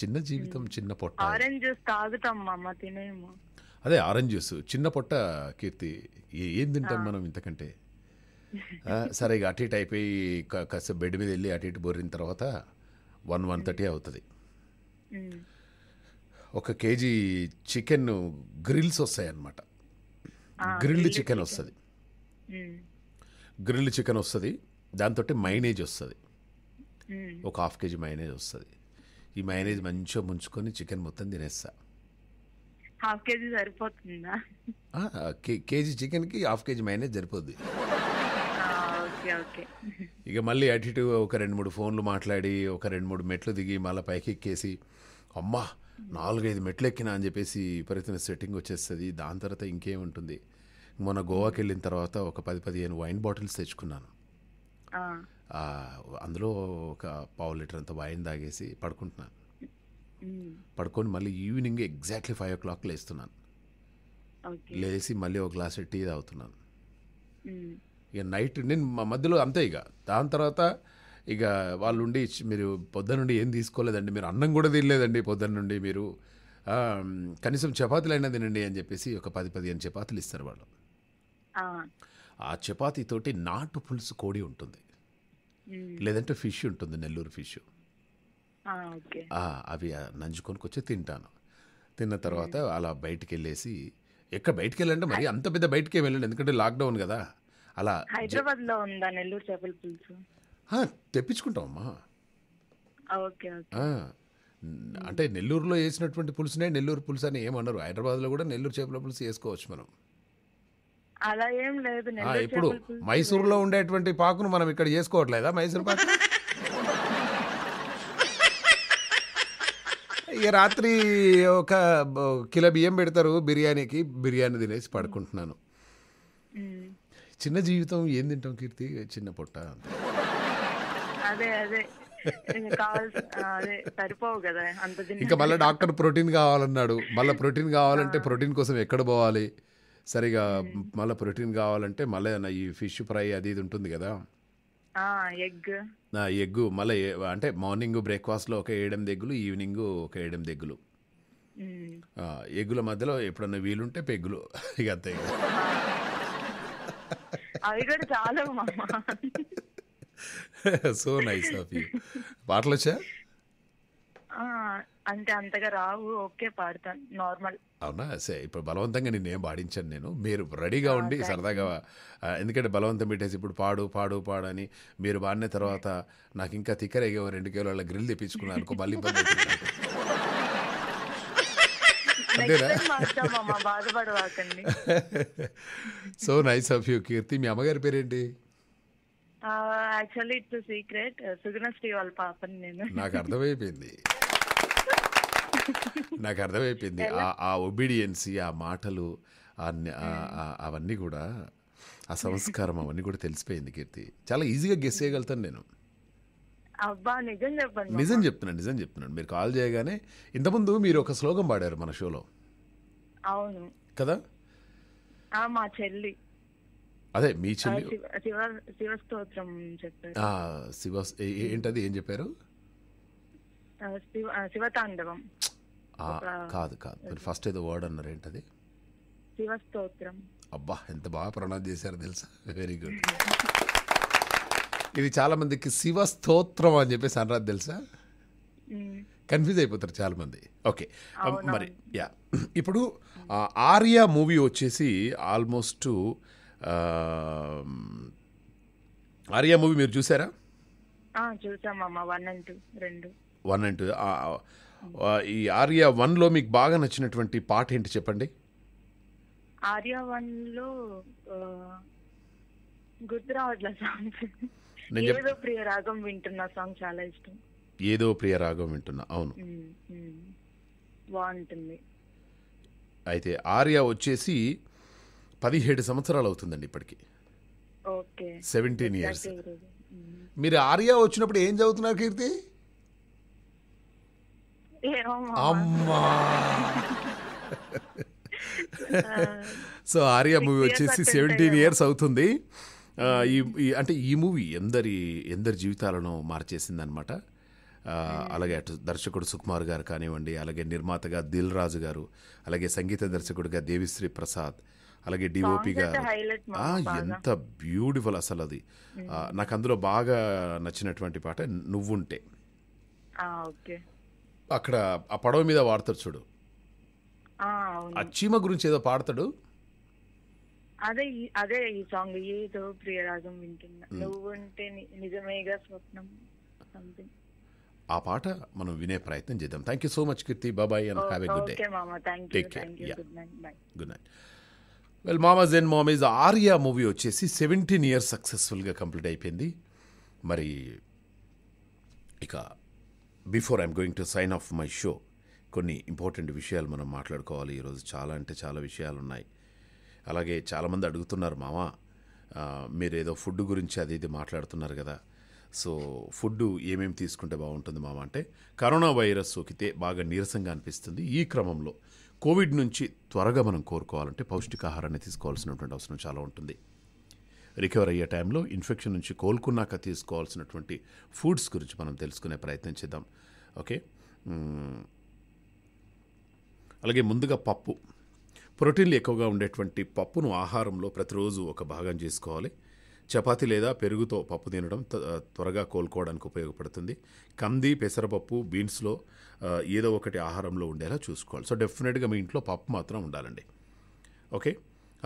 A: చిన్న జీవితం చిన్న పొట్ట ఆరెంజ్
C: జ్యూస్ తాగుతాం అమ్మ తినేము
A: అదే ఆరెంజ్ జ్యూస్ చిన్న పొట్ట కీర్తి ఏం తింటాం మనం ఇంతకంటే సరే ఇక అటు ఇటు అయిపోయి కాస్త బెడ్ మీద వెళ్ళి అటు ఇటు బొరిన తర్వాత వన్ వన్ థర్టీ అవుతుంది ఒక కేజీ చికెన్ గ్రిల్స్ వస్తాయి అన్నమాట గ్రిల్డ్ చికెన్ వస్తుంది గ్రిల్డ్ చికెన్ వస్తుంది దాంతో మైనేజ్ వస్తుంది ఒక హాఫ్ కేజీ మైనేజ్ వస్తుంది ఈ మైనేజ్ మంచిగా ముంచుకొని చికెన్ మొత్తం తినేస్తా
C: హాఫ్ కేజీ సరిపోతుందా
A: కేజీ చికెన్కి హాఫ్ కేజీ మైనేజ్ సరిపోద్ది ఇక మళ్ళీ అటు ఇటు ఒక రెండు మూడు ఫోన్లు మాట్లాడి ఒక రెండు మూడు మెట్లు దిగి మళ్ళీ పైకి ఎక్కేసి అమ్మా నాలుగైదు మెట్లు ఎక్కినా అని చెప్పేసి విపరీతమైన సెట్టింగ్ వచ్చేస్తుంది దాని తర్వాత ఇంకేముంటుంది మొన్న గోవాకి వెళ్ళిన తర్వాత ఒక పది పదిహేను వైన్ బాటిల్స్ తెచ్చుకున్నాను అందులో ఒక పావు లీటర్ అంత వైన్ తాగేసి పడుకుంటున్నాను పడుకొని మళ్ళీ evening exactly five o'clock లేస్తున్నాను లేచి మళ్ళీ ఒక గ్లాస్ టీ తాగుతున్నాను ఇక నైట్ నేను మధ్యలో అంతే ఇక దాని తర్వాత ఇక వాళ్ళు ఉండి మీరు పొద్దున్న నుండి ఏం తీసుకోలేదండి మీరు అన్నం కూడా తినలేదండి పొద్దున్న నుండి మీరు కనీసం చపాతీలు అయినా తినండి అని చెప్పేసి ఒక పది పదిహేను చపాతీలు ఇస్తారు వాళ్ళు ఆ చపాతీతోటి నాటు పులుసు కోడి ఉంటుంది లేదంటే ఫిష్ ఉంటుంది నెల్లూరు ఫిష్ అవి నంజుకొని వచ్చి తింటాను తిన్న తర్వాత అలా బయటికి వెళ్ళేసి ఎక్కడ బయటికి వెళ్ళండి మరి అంత పెద్ద బయటికి వెళ్ళండి ఎందుకంటే లాక్డౌన్ కదా అలా హైదరాబాద్
C: లో ఉందా నెల్లూరు చేపల పులుసు
A: తెప్పించుకుంటామమ్మా ఓకే ఓకే అంటే నెల్లూరులో వేసినటువంటి పులుసునే నెల్లూరు పులుసు అని ఏమన్నారు హైదరాబాద్లో కూడా నెల్లూరు చేపల పులుసు వేసుకోవచ్చు మనం
C: అలా ఏం లేదు ఇప్పుడు మైసూర్లో
A: ఉండేటువంటి పాకును మనం ఇక్కడ చేసుకోవట్లేదా మైసూర్ పాకు ఇక రాత్రి ఒక కిలో బియ్యం పెడతారు బిర్యానీకి బిర్యానీ తినేసి పడుకుంటున్నాను చిన్న జీవితం ఏం తింటాం కీర్తి చిన్న పొట్ట
C: అదే అదే ఇంకా మళ్ళీ
A: డాక్టర్ ప్రోటీన్ కావాలన్నాడు మళ్ళీ ప్రోటీన్ కావాలంటే ప్రోటీన్ కోసం ఎక్కడ పోవాలి సరిగా hmm. మళ్ళీ ప్రోటీన్ కావాలంటే మళ్ళీ ఈ ఫిష్ ఫ్రై అది ఇది ఉంటుంది కదా ఎగ్ ఎగ్ మళ్ళీ అంటే మార్నింగ్ బ్రేక్ఫాస్ట్లో ఒక ఏడమ్ దగ్గులు ఈవినింగ్ ఒక ఏడం దెగ్గులు hmm. ఎగ్గుల మధ్యలో ఎప్పుడన్నా వీలుంటే పెగ్గులు ఇక అంతే చాలా సో నైస్ ఆఫ్ యూ పాటలు వచ్చా
C: అంటే అంతగా రావు ఓకే పాడతాను నార్మల్
A: అవునా సరే ఇప్పుడు బలవంతంగా నేను ఏం పాడించాను నేను మీరు రెడీగా ఉండి సరదాగా ఎందుకంటే బలవంతం పెట్టేసి ఇప్పుడు పాడు పాడు పాడు అని మీరు పాడిన తర్వాత నాకు ఇంకా తిక్కరేగా రెండు కిలోల గ్రిల్ తెప్పించుకున్నాను అనుకో మళ్ళీ ఇబ్బంది అంతేనా so nice of you Keerthi మీ అమ్మగారి పేరేంటి
C: యాక్చువల్లీ ఇట్స్ సీక్రెట్ సుగుణశ్రీ వాళ్ళ పాపని నేను నాకు
A: అర్థమైపోయింది [LAUGHS] నాకు అర్థమైపోయింది ఆ ఒబీడియన్సీ ఆ మాటలు hmm. అవన్నీ కూడా ఆ సంస్కారం అవన్నీ కూడా తెలిసిపోయింది కీర్తి చాలా ఈజీగా గెస్ చేయగలుగుతాను నేను
C: అబ్బా నిజం చెప్పండి నిజం
A: చెప్తున్నాను నిజం చెప్తున్నాను మీరు కాల్ చేయగానే ఇంతకుముందు మీరు ఒక శ్లోకం పాడారు మన షోలో అవును కదా మా చెల్లి అదే మీ చెల్లి శివ ఏంటది ఏం చెప్పారు కాదు కాదు మీరు ఫస్ట్ ఏదో వర్డ్ అన్నారు ఏంటది అబ్బా ఎంత బాగా ప్రణాళిక చేశారు తెలుసా వెరీ గుడ్ ఇది చాలా మందికి శివ స్తోత్రం అని చెప్పేసి అనరాదు తెలుసా కన్ఫ్యూజ్ అయిపోతారు చాలా మంది ఓకే um, మరి యా [CLEARS THROAT] ఇప్పుడు ఆర్య మూవీ వచ్చేసి ఆల్మోస్ట్ ఆర్య మూవీ మీరు చూసారా
C: చూసామమ్మా వన్ అండ్ టూ రెండు
A: వన్ అండ్ ఈ ఆర్య వన్లో మీకు బాగా నచ్చినటువంటి పాట ఏంటి చెప్పండి
C: ఆర్య వన్లో గుర్తు రావట్లే సాంగ్స్ ఏదో ప్రియ రాగం వింటున్న సాంగ్ చాలా ఇష్టం
A: ఏదో ప్రియ రాగం వింటున్నా అవును
C: బాగుంటుంది
A: అయితే ఆర్య వచ్చేసి పదిహేడు సంవత్సరాలు అవుతుందండి ఇప్పటికి సెవెంటీన్ ఇయర్స్ mm-hmm. మీరు ఆర్యా వచ్చినప్పుడు ఏం చదువుతున్నారు కీర్తి అమ్మా [LAUGHS] సో ఆర్యా మూవీ వచ్చేసి సెవెంటీన్ ఇయర్స్ అవుతుంది mm-hmm. ఈ అంటే ఈ మూవీ ఎందరి ఎందరి జీవితాలను మార్చేసిందనమాట mm-hmm. అలాగే అటు దర్శకుడు సుకుమార్ గారు కానివ్వండి అలాగే నిర్మాతగా దిల్ రాజు గారు అలాగే సంగీత దర్శకుడిగా దేవిశ్రీ ప్రసాద్ అలాగే డిఓపిగా ఎంత బ్యూటిఫుల్ అసలు అది hmm. నాకు అందులో బాగా నచ్చినటువంటి పాట నువ్వుంటే అక్కడ ఆ పడవ మీద వాడతాడు చూడు ఆ చీమ గురించి ఏదో పాడతాడు
C: అదే అదే ఈ సాంగ్ ఏదో ప్రియరాగం వింటున్నా hmm. నువ్వుంటే నిజమేగా స్వప్నం సంథింగ్
A: ఆ పాట మనం వినే ప్రయత్నం చేద్దాం thank you so much Keerthi బాబాయ్ and have a good day good night well మామాజ్ అండ్ మామీజ్ ఆర్యా మూవీ వచ్చేసి సెవెంటీన్ ఇయర్స్ సక్సెస్ఫుల్గా కంప్లీట్ అయిపోయింది మరి ఇక before I'm going to sign off my show కొన్ని ఇంపార్టెంట్ విషయాలు మనం మాట్లాడుకోవాలి ఈరోజు చాలా అంటే చాలా విషయాలు ఉన్నాయి అలాగే చాలామంది అడుగుతున్నారు మామ మీరు ఏదో ఫుడ్ గురించి అది ఇది మాట్లాడుతున్నారు కదా సో ఫుడ్ ఏమేమి తీసుకుంటే బాగుంటుంది మామ అంటే కరోనా వైరస్ సోకితే బాగా నీరసంగా అనిపిస్తుంది ఈ క్రమంలో కోవిడ్ నుంచి త్వరగా మనం కోరుకోవాలంటే పౌష్టికాహారాన్ని తీసుకోవాల్సినటువంటి అవసరం చాలా ఉంటుంది రికవర్ అయ్యే టైంలో ఇన్ఫెక్షన్ నుంచి కోలుకున్నాక తీసుకోవాల్సినటువంటి ఫుడ్స్ గురించి మనం తెలుసుకునే ప్రయత్నం చేద్దాం ఓకే అలాగే ముందుగా పప్పు ప్రోటీన్లు ఎక్కువగా ఉండేటువంటి పప్పును ఆహారంలో ప్రతిరోజు ఒక భాగం చేసుకోవాలి చపాతి లేదా పెరుగుతో పప్పు తినడం త్వరగా కోలుకోవడానికి ఉపయోగపడుతుంది కంది పెసరపప్పు బీన్స్లో ఏదో ఒకటి ఆహారంలో ఉండేలా చూసుకోవాలి సో డెఫినెట్గా మీ ఇంట్లో పప్పు మాత్రం ఉండాలండి ఓకే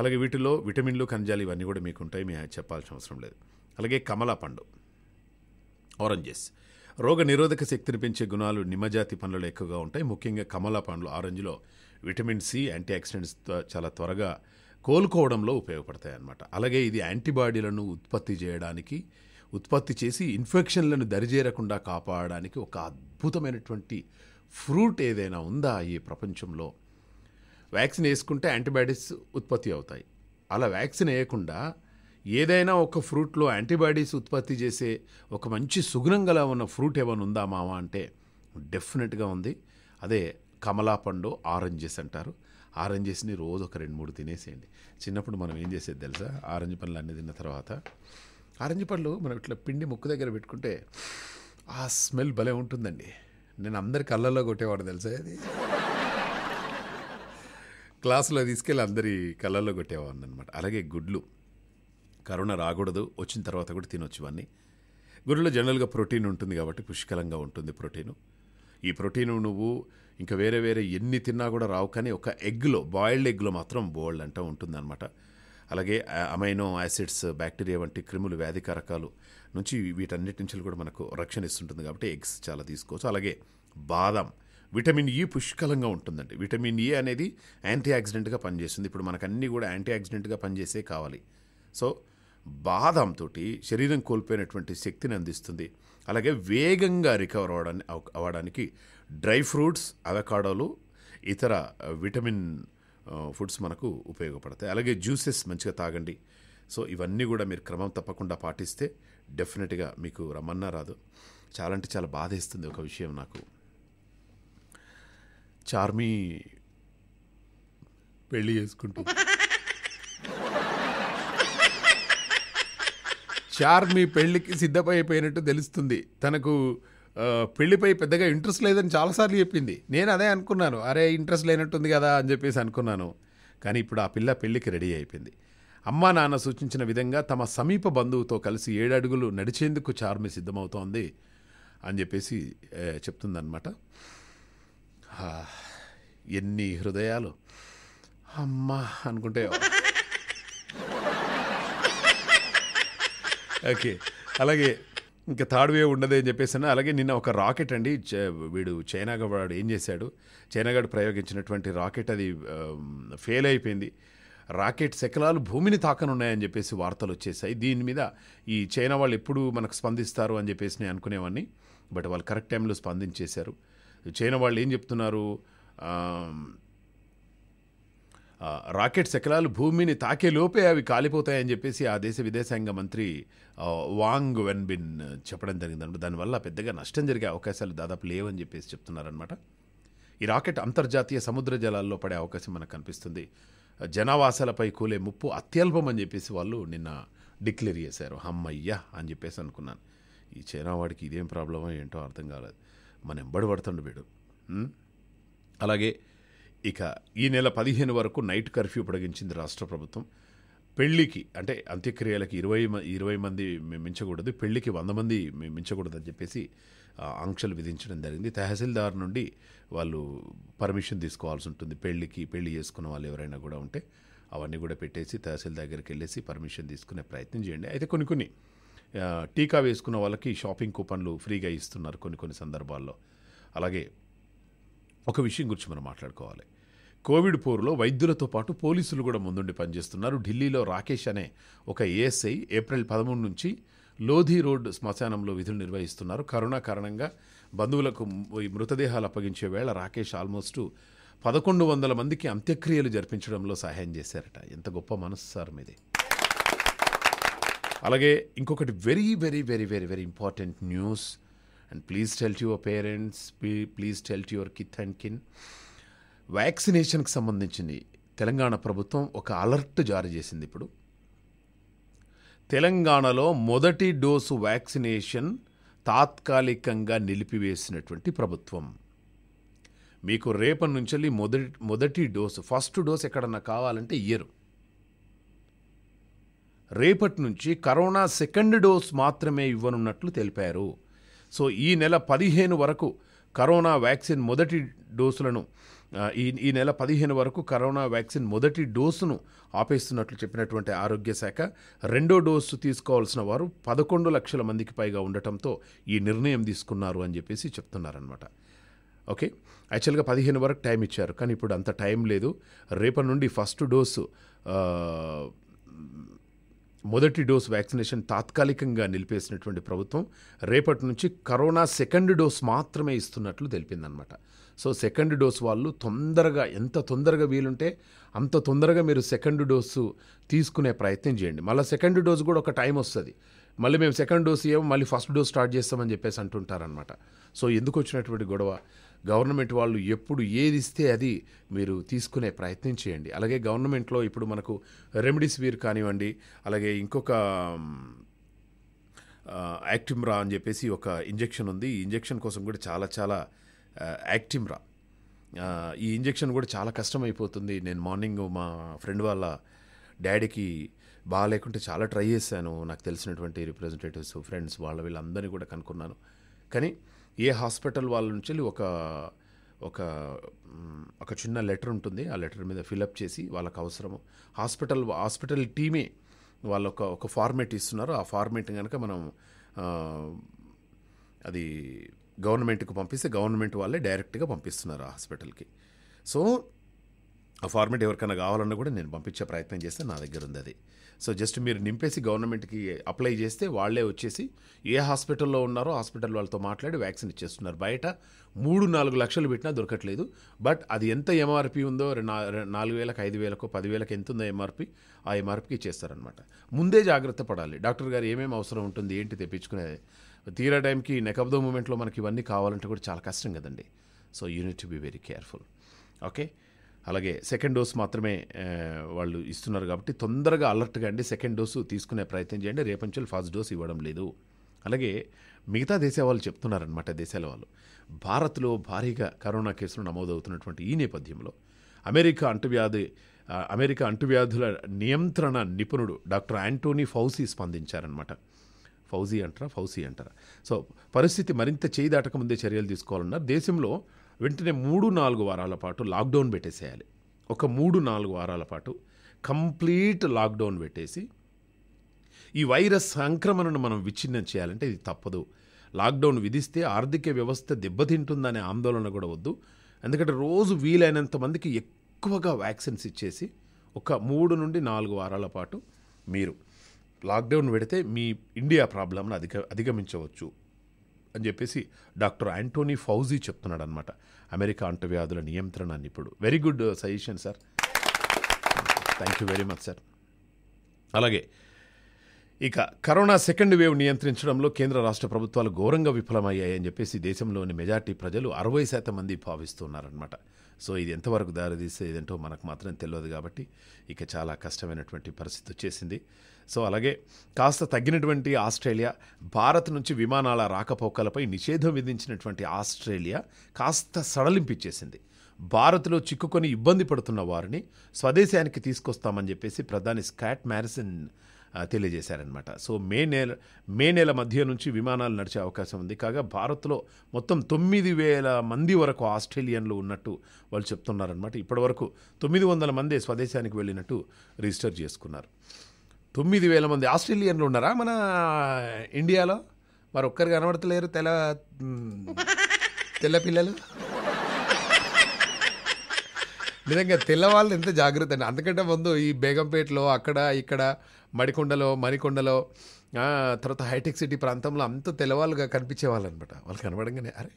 A: అలాగే వీటిలో విటమిన్లు ఖనిజాలు ఇవన్నీ కూడా మీకు ఉంటాయి మీ చెప్పాల్సిన అవసరం లేదు అలాగే కమలా పండు ఆరెంజెస్ రోగ నిరోధక శక్తిని పెంచే గుణాలు నిమ్మజాతి పండ్లలో ఎక్కువగా ఉంటాయి ముఖ్యంగా కమలా పండ్లు ఆరెంజ్లో విటమిన్ సి యాంటీ ఆక్సిడెంట్స్ చాలా త్వరగా కోలుకోవడంలో ఉపయోగపడతాయి అన్నమాట అలాగే ఇది యాంటీబాడీలను ఉత్పత్తి చేయడానికి ఉత్పత్తి చేసి ఇన్ఫెక్షన్లను దరిజేరకుండా కాపాడడానికి ఒక అద్భుతమైనటువంటి ఫ్రూట్ ఏదైనా ఉందా ఈ ప్రపంచంలో వ్యాక్సిన్ వేసుకుంటే యాంటీబాడీస్ ఉత్పత్తి అవుతాయి అలా వ్యాక్సిన్ వేయకుండా ఏదైనా ఒక ఫ్రూట్లో యాంటీబాడీస్ ఉత్పత్తి చేసే ఒక మంచి సుగుణం గల ఉన్న ఫ్రూట్ ఏమైనా ఉందా మామ అంటే డెఫినెట్గా ఉంది అదే కమలా పండు ఆరెంజెస్ అంటారు ఆరెంజెస్ని రోజు ఒక రెండు మూడు తినేసేయండి చిన్నప్పుడు మనం ఏం చేసేది తెలుసా ఆరెంజ్ పండ్లు అన్నీ తిన్న తర్వాత ఆరెంజ్ పళ్ళు మనం ఇట్లా పిండి ముక్కు దగ్గర పెట్టుకుంటే ఆ స్మెల్ భలే ఉంటుందండి నేను అందరి కళ్ళల్లో కొట్టేవాడు తెలుసా అది క్లాసులో తీసుకెళ్ళి అందరి కళ్ళల్లో కొట్టేవాడిని అనమాట అలాగే గుడ్లు కరోనా రాకూడదు వచ్చిన తర్వాత కూడా తినొచ్చు ఇవన్నీ జనరల్గా ప్రోటీన్ ఉంటుంది కాబట్టి పుష్కలంగా ఉంటుంది ప్రోటీను ఈ ప్రోటీన్ నువ్వు ఇంకా వేరే వేరే ఎన్ని తిన్నా కూడా రావు కానీ ఒక ఎగ్లో బాయిల్డ్ ఎగ్లో మాత్రం బోల్డ్ అంటూ అనమాట అలాగే అమైనో యాసిడ్స్ బ్యాక్టీరియా వంటి క్రిములు వ్యాధికారకాలు నుంచి వీటన్నిటి నుంచి కూడా మనకు రక్షణ ఇస్తుంటుంది కాబట్టి ఎగ్స్ చాలా తీసుకోవచ్చు అలాగే బాదం విటమిన్ ఈ e పుష్కలంగా ఉంటుందండి విటమిన్ ఈ e అనేది యాంటీ ఆక్సిడెంట్గా పనిచేస్తుంది ఇప్పుడు మనకన్నీ కూడా యాంటీ ఆక్సిడెంట్గా పనిచేసే కావాలి సో బాదంతో శరీరం కోల్పోయినటువంటి శక్తిని అందిస్తుంది అలాగే వేగంగా రికవర్ అవడానికి అవ్వడానికి డ్రై ఫ్రూట్స్ అవకాడోలు ఇతర విటమిన్ ఫుడ్స్ మనకు ఉపయోగపడతాయి అలాగే జ్యూసెస్ మంచిగా తాగండి సో ఇవన్నీ కూడా మీరు క్రమం తప్పకుండా పాటిస్తే డెఫినెట్గా మీకు రమ్మన్నా రాదు చాలా అంటే చాలా బాధ ఇస్తుంది ఒక విషయం నాకు చార్మీ పెళ్ళి చార్మీ పెళ్ళికి పెళ్లికి సిద్ధమైపోయినట్టు తెలుస్తుంది తనకు పెళ్లిపై పెద్దగా ఇంట్రెస్ట్ లేదని చాలాసార్లు చెప్పింది నేను అదే అనుకున్నాను అరే ఇంట్రెస్ట్ లేనట్టుంది కదా అని చెప్పేసి అనుకున్నాను కానీ ఇప్పుడు ఆ పిల్ల పెళ్లికి రెడీ అయిపోయింది అమ్మా నాన్న సూచించిన విధంగా తమ సమీప బంధువుతో కలిసి ఏడడుగులు నడిచేందుకు చార్మి సిద్ధమవుతోంది అని చెప్పేసి చెప్తుందనమాట ఎన్ని హృదయాలు అమ్మా అనుకుంటే ఓకే అలాగే ఇంకా థర్డ్ వేవ్ ఉండదు అని చెప్పేసి అలాగే నిన్న ఒక రాకెట్ అండి వీడు చైనాగా వాడు ఏం చేశాడు చైనాగాడు ప్రయోగించినటువంటి రాకెట్ అది ఫెయిల్ అయిపోయింది రాకెట్ శకలాలు భూమిని తాకనున్నాయని చెప్పేసి వార్తలు వచ్చేసాయి దీని మీద ఈ చైనా వాళ్ళు ఎప్పుడు మనకు స్పందిస్తారు అని చెప్పేసి నేను అనుకునేవాడిని బట్ వాళ్ళు కరెక్ట్ టైంలో స్పందించేశారు చైనా వాళ్ళు ఏం చెప్తున్నారు రాకెట్ శకలాలు భూమిని తాకే లోపే అవి కాలిపోతాయని చెప్పేసి ఆ దేశ విదేశాంగ మంత్రి వాంగ్ వెన్బిన్ చెప్పడం జరిగిందనమాట దానివల్ల పెద్దగా నష్టం జరిగే అవకాశాలు దాదాపు లేవని చెప్పేసి చెప్తున్నారనమాట ఈ రాకెట్ అంతర్జాతీయ సముద్ర జలాల్లో పడే అవకాశం మనకు కనిపిస్తుంది జనావాసాలపై కూలే ముప్పు అత్యల్పం అని చెప్పేసి వాళ్ళు నిన్న డిక్లేర్ చేశారు హమ్మయ్యా అని చెప్పేసి అనుకున్నాను ఈ చైనా వాడికి ఇదేం ప్రాబ్లమో ఏంటో అర్థం కాలేదు మన ఎంబడి పడుతుండు వీడు అలాగే ఇక ఈ నెల పదిహేను వరకు నైట్ కర్ఫ్యూ పొడిగించింది రాష్ట్ర ప్రభుత్వం పెళ్లికి అంటే అంత్యక్రియలకి ఇరవై ఇరవై మంది మించకూడదు పెళ్లికి వంద మంది మించకూడదు అని చెప్పేసి ఆంక్షలు విధించడం జరిగింది తహసీల్దార్ నుండి వాళ్ళు పర్మిషన్ తీసుకోవాల్సి ఉంటుంది పెళ్లికి పెళ్లి చేసుకున్న వాళ్ళు ఎవరైనా కూడా ఉంటే అవన్నీ కూడా పెట్టేసి తహసీల్ దగ్గరికి వెళ్ళేసి పర్మిషన్ తీసుకునే ప్రయత్నం చేయండి అయితే కొన్ని కొన్ని టీకా వేసుకున్న వాళ్ళకి షాపింగ్ కూపన్లు ఫ్రీగా ఇస్తున్నారు కొన్ని కొన్ని సందర్భాల్లో అలాగే ఒక విషయం గురించి మనం మాట్లాడుకోవాలి కోవిడ్ పోరులో వైద్యులతో పాటు పోలీసులు కూడా ముందుండి పనిచేస్తున్నారు ఢిల్లీలో రాకేష్ అనే ఒక ఏఎస్ఐ ఏప్రిల్ పదమూడు నుంచి లోధి రోడ్ శ్మశానంలో విధులు నిర్వహిస్తున్నారు కరోనా కారణంగా బంధువులకు మృతదేహాలు అప్పగించే వేళ రాకేష్ ఆల్మోస్ట్ పదకొండు వందల మందికి అంత్యక్రియలు జరిపించడంలో సహాయం చేశారట ఎంత గొప్ప మనస్సు సార్ మీది అలాగే ఇంకొకటి very very very very very important news and please tell to your parents please tell to your kith and kin వ్యాక్సినేషన్కి సంబంధించింది తెలంగాణ ప్రభుత్వం ఒక అలర్ట్ జారీ చేసింది ఇప్పుడు తెలంగాణలో మొదటి డోసు వ్యాక్సినేషన్ తాత్కాలికంగా నిలిపివేసినటువంటి ప్రభుత్వం మీకు రేపటి నుంచి మొదటి మొదటి డోసు ఫస్ట్ డోసు ఎక్కడన్నా కావాలంటే ఇయ్యరు రేపటి నుంచి కరోనా సెకండ్ డోస్ మాత్రమే ఇవ్వనున్నట్లు తెలిపారు సో ఈ నెల పదిహేను వరకు కరోనా వ్యాక్సిన్ మొదటి డోసులను ఈ ఈ నెల పదిహేను వరకు కరోనా వ్యాక్సిన్ మొదటి డోసును ఆపేస్తున్నట్లు చెప్పినటువంటి ఆరోగ్య శాఖ రెండో డోసు తీసుకోవాల్సిన వారు పదకొండు లక్షల మందికి పైగా ఉండటంతో ఈ నిర్ణయం తీసుకున్నారు అని చెప్పేసి చెప్తున్నారనమాట ఓకే యాక్చువల్గా పదిహేను వరకు టైం ఇచ్చారు కానీ ఇప్పుడు అంత టైం లేదు రేపటి నుండి ఫస్ట్ డోసు మొదటి డోస్ వ్యాక్సినేషన్ తాత్కాలికంగా నిలిపేసినటువంటి ప్రభుత్వం రేపటి నుంచి కరోనా సెకండ్ డోస్ మాత్రమే ఇస్తున్నట్లు తెలిపిందనమాట సో సెకండ్ డోస్ వాళ్ళు తొందరగా ఎంత తొందరగా వీలుంటే అంత తొందరగా మీరు సెకండ్ డోసు తీసుకునే ప్రయత్నం చేయండి మళ్ళీ సెకండ్ డోస్ కూడా ఒక టైం వస్తుంది మళ్ళీ మేము సెకండ్ డోస్ ఏమో మళ్ళీ ఫస్ట్ డోస్ స్టార్ట్ చేస్తామని చెప్పేసి అంటుంటారనమాట సో ఎందుకు వచ్చినటువంటి గొడవ గవర్నమెంట్ వాళ్ళు ఎప్పుడు ఏది ఇస్తే అది మీరు తీసుకునే ప్రయత్నం చేయండి అలాగే గవర్నమెంట్లో ఇప్పుడు మనకు వీర్ కానివ్వండి అలాగే ఇంకొక యాక్టిమ్రా అని చెప్పేసి ఒక ఇంజెక్షన్ ఉంది ఈ ఇంజెక్షన్ కోసం కూడా చాలా చాలా యాక్టిమ్రా ఈ ఇంజెక్షన్ కూడా చాలా కష్టం అయిపోతుంది నేను మార్నింగ్ మా ఫ్రెండ్ వాళ్ళ డాడీకి బాగాలేకుంటే చాలా ట్రై చేశాను నాకు తెలిసినటువంటి రిప్రజెంటేటివ్స్ ఫ్రెండ్స్ వాళ్ళ వీళ్ళందరినీ కూడా కనుక్కున్నాను కానీ ఏ హాస్పిటల్ వాళ్ళ నుంచి ఒక ఒక ఒక చిన్న లెటర్ ఉంటుంది ఆ లెటర్ మీద ఫిలప్ చేసి వాళ్ళకు అవసరము హాస్పిటల్ హాస్పిటల్ టీమే వాళ్ళొక ఒక ఒక ఫార్మేట్ ఇస్తున్నారు ఆ ఫార్మేట్ కనుక మనం అది గవర్నమెంట్కి పంపిస్తే గవర్నమెంట్ వాళ్ళే డైరెక్ట్గా పంపిస్తున్నారు ఆ హాస్పిటల్కి సో ఆ ఫార్మేట్ ఎవరికైనా కావాలన్నా కూడా నేను పంపించే ప్రయత్నం చేస్తే నా దగ్గర ఉంది అది సో జస్ట్ మీరు నింపేసి గవర్నమెంట్కి అప్లై చేస్తే వాళ్ళే వచ్చేసి ఏ హాస్పిటల్లో ఉన్నారో హాస్పిటల్ వాళ్ళతో మాట్లాడి వ్యాక్సిన్ ఇచ్చేస్తున్నారు బయట మూడు నాలుగు లక్షలు పెట్టినా దొరకట్లేదు బట్ అది ఎంత ఎంఆర్పి ఉందో నాలుగు వేలకు ఐదు వేలకు పదివేలకు ఎంత ఉందో ఎంఆర్పి ఆ ఎంఆర్పికి చేస్తారనమాట ముందే జాగ్రత్త పడాలి డాక్టర్ గారు ఏమేమి అవసరం ఉంటుంది ఏంటి తెప్పించుకునేది తీరా టైంకి నెకబ్దో మూమెంట్లో మనకి ఇవన్నీ కావాలంటే కూడా చాలా కష్టం కదండి so you need to be very careful okay అలాగే సెకండ్ డోస్ మాత్రమే వాళ్ళు ఇస్తున్నారు కాబట్టి తొందరగా అలర్ట్గా అండి సెకండ్ డోసు తీసుకునే ప్రయత్నం చేయండి నుంచి ఫస్ట్ డోస్ ఇవ్వడం లేదు అలాగే మిగతా దేశాల వాళ్ళు చెప్తున్నారనమాట దేశాల వాళ్ళు భారత్లో భారీగా కరోనా కేసులు నమోదవుతున్నటువంటి ఈ నేపథ్యంలో అమెరికా అంటువ్యాధి అమెరికా అంటువ్యాధుల నియంత్రణ నిపుణుడు డాక్టర్ యాంటోనీ ఫౌసీ స్పందించారనమాట ఫౌజీ అంటారా ఫౌసీ అంటారా సో పరిస్థితి మరింత చేయి దాటక ముందే చర్యలు తీసుకోవాలన్నారు దేశంలో వెంటనే మూడు నాలుగు వారాల పాటు లాక్డౌన్ పెట్టేసేయాలి ఒక మూడు నాలుగు వారాల పాటు కంప్లీట్ లాక్డౌన్ పెట్టేసి ఈ వైరస్ సంక్రమణను మనం విచ్ఛిన్నం చేయాలంటే ఇది తప్పదు లాక్డౌన్ విధిస్తే ఆర్థిక వ్యవస్థ దెబ్బతింటుందనే ఆందోళన కూడా వద్దు ఎందుకంటే రోజు వీలైనంత మందికి ఎక్కువగా వ్యాక్సిన్స్ ఇచ్చేసి ఒక మూడు నుండి నాలుగు వారాల పాటు మీరు లాక్డౌన్ పెడితే మీ ఇండియా ప్రాబ్లంను అధిక అధిగమించవచ్చు అని చెప్పేసి డాక్టర్ యాంటోనీ ఫౌజీ చెప్తున్నాడు అనమాట అమెరికా అంటువ్యాధుల నియంత్రణ అని ఇప్పుడు very good suggestion sir thank you very much sir అలాగే ఇక కరోనా సెకండ్ వేవ్ నియంత్రించడంలో కేంద్ర రాష్ట్ర ప్రభుత్వాలు ఘోరంగా విఫలమయ్యాయని చెప్పేసి దేశంలోని మెజార్టీ ప్రజలు అరవై శాతం మంది భావిస్తున్నారనమాట సో ఇది ఎంతవరకు దారితీస్తే ఏదంటో మనకు మాత్రం తెలియదు కాబట్టి ఇక చాలా కష్టమైనటువంటి పరిస్థితి వచ్చేసింది సో అలాగే కాస్త తగ్గినటువంటి ఆస్ట్రేలియా భారత్ నుంచి విమానాల రాకపోకలపై నిషేధం విధించినటువంటి ఆస్ట్రేలియా కాస్త సడలింపిచ్చేసింది భారత్లో చిక్కుకొని ఇబ్బంది పడుతున్న వారిని స్వదేశానికి తీసుకొస్తామని చెప్పేసి ప్రధాని స్కాట్ మ్యారిసన్ తెలియజేశారనమాట సో మే నెల మే నెల మధ్య నుంచి విమానాలు నడిచే అవకాశం ఉంది కాగా భారత్లో మొత్తం తొమ్మిది వేల మంది వరకు ఆస్ట్రేలియన్లు ఉన్నట్టు వాళ్ళు చెప్తున్నారనమాట ఇప్పటివరకు తొమ్మిది వందల మంది స్వదేశానికి వెళ్ళినట్టు రిజిస్టర్ చేసుకున్నారు తొమ్మిది వేల మంది ఆస్ట్రేలియన్లు ఉన్నారా మన ఇండియాలో మరి ఒక్కరు కనబడతలేరు తెల్ల తెల్ల పిల్లలు నిజంగా తెల్లవాళ్ళు ఎంత జాగ్రత్త అండి అందుకంటే ముందు ఈ బేగంపేటలో అక్కడ ఇక్కడ మడికొండలో మణికొండలో తర్వాత హైటెక్ సిటీ ప్రాంతంలో అంత తెల్లవాళ్ళుగా కనిపించేవాళ్ళు అనమాట వాళ్ళు కనబడంగానే అరే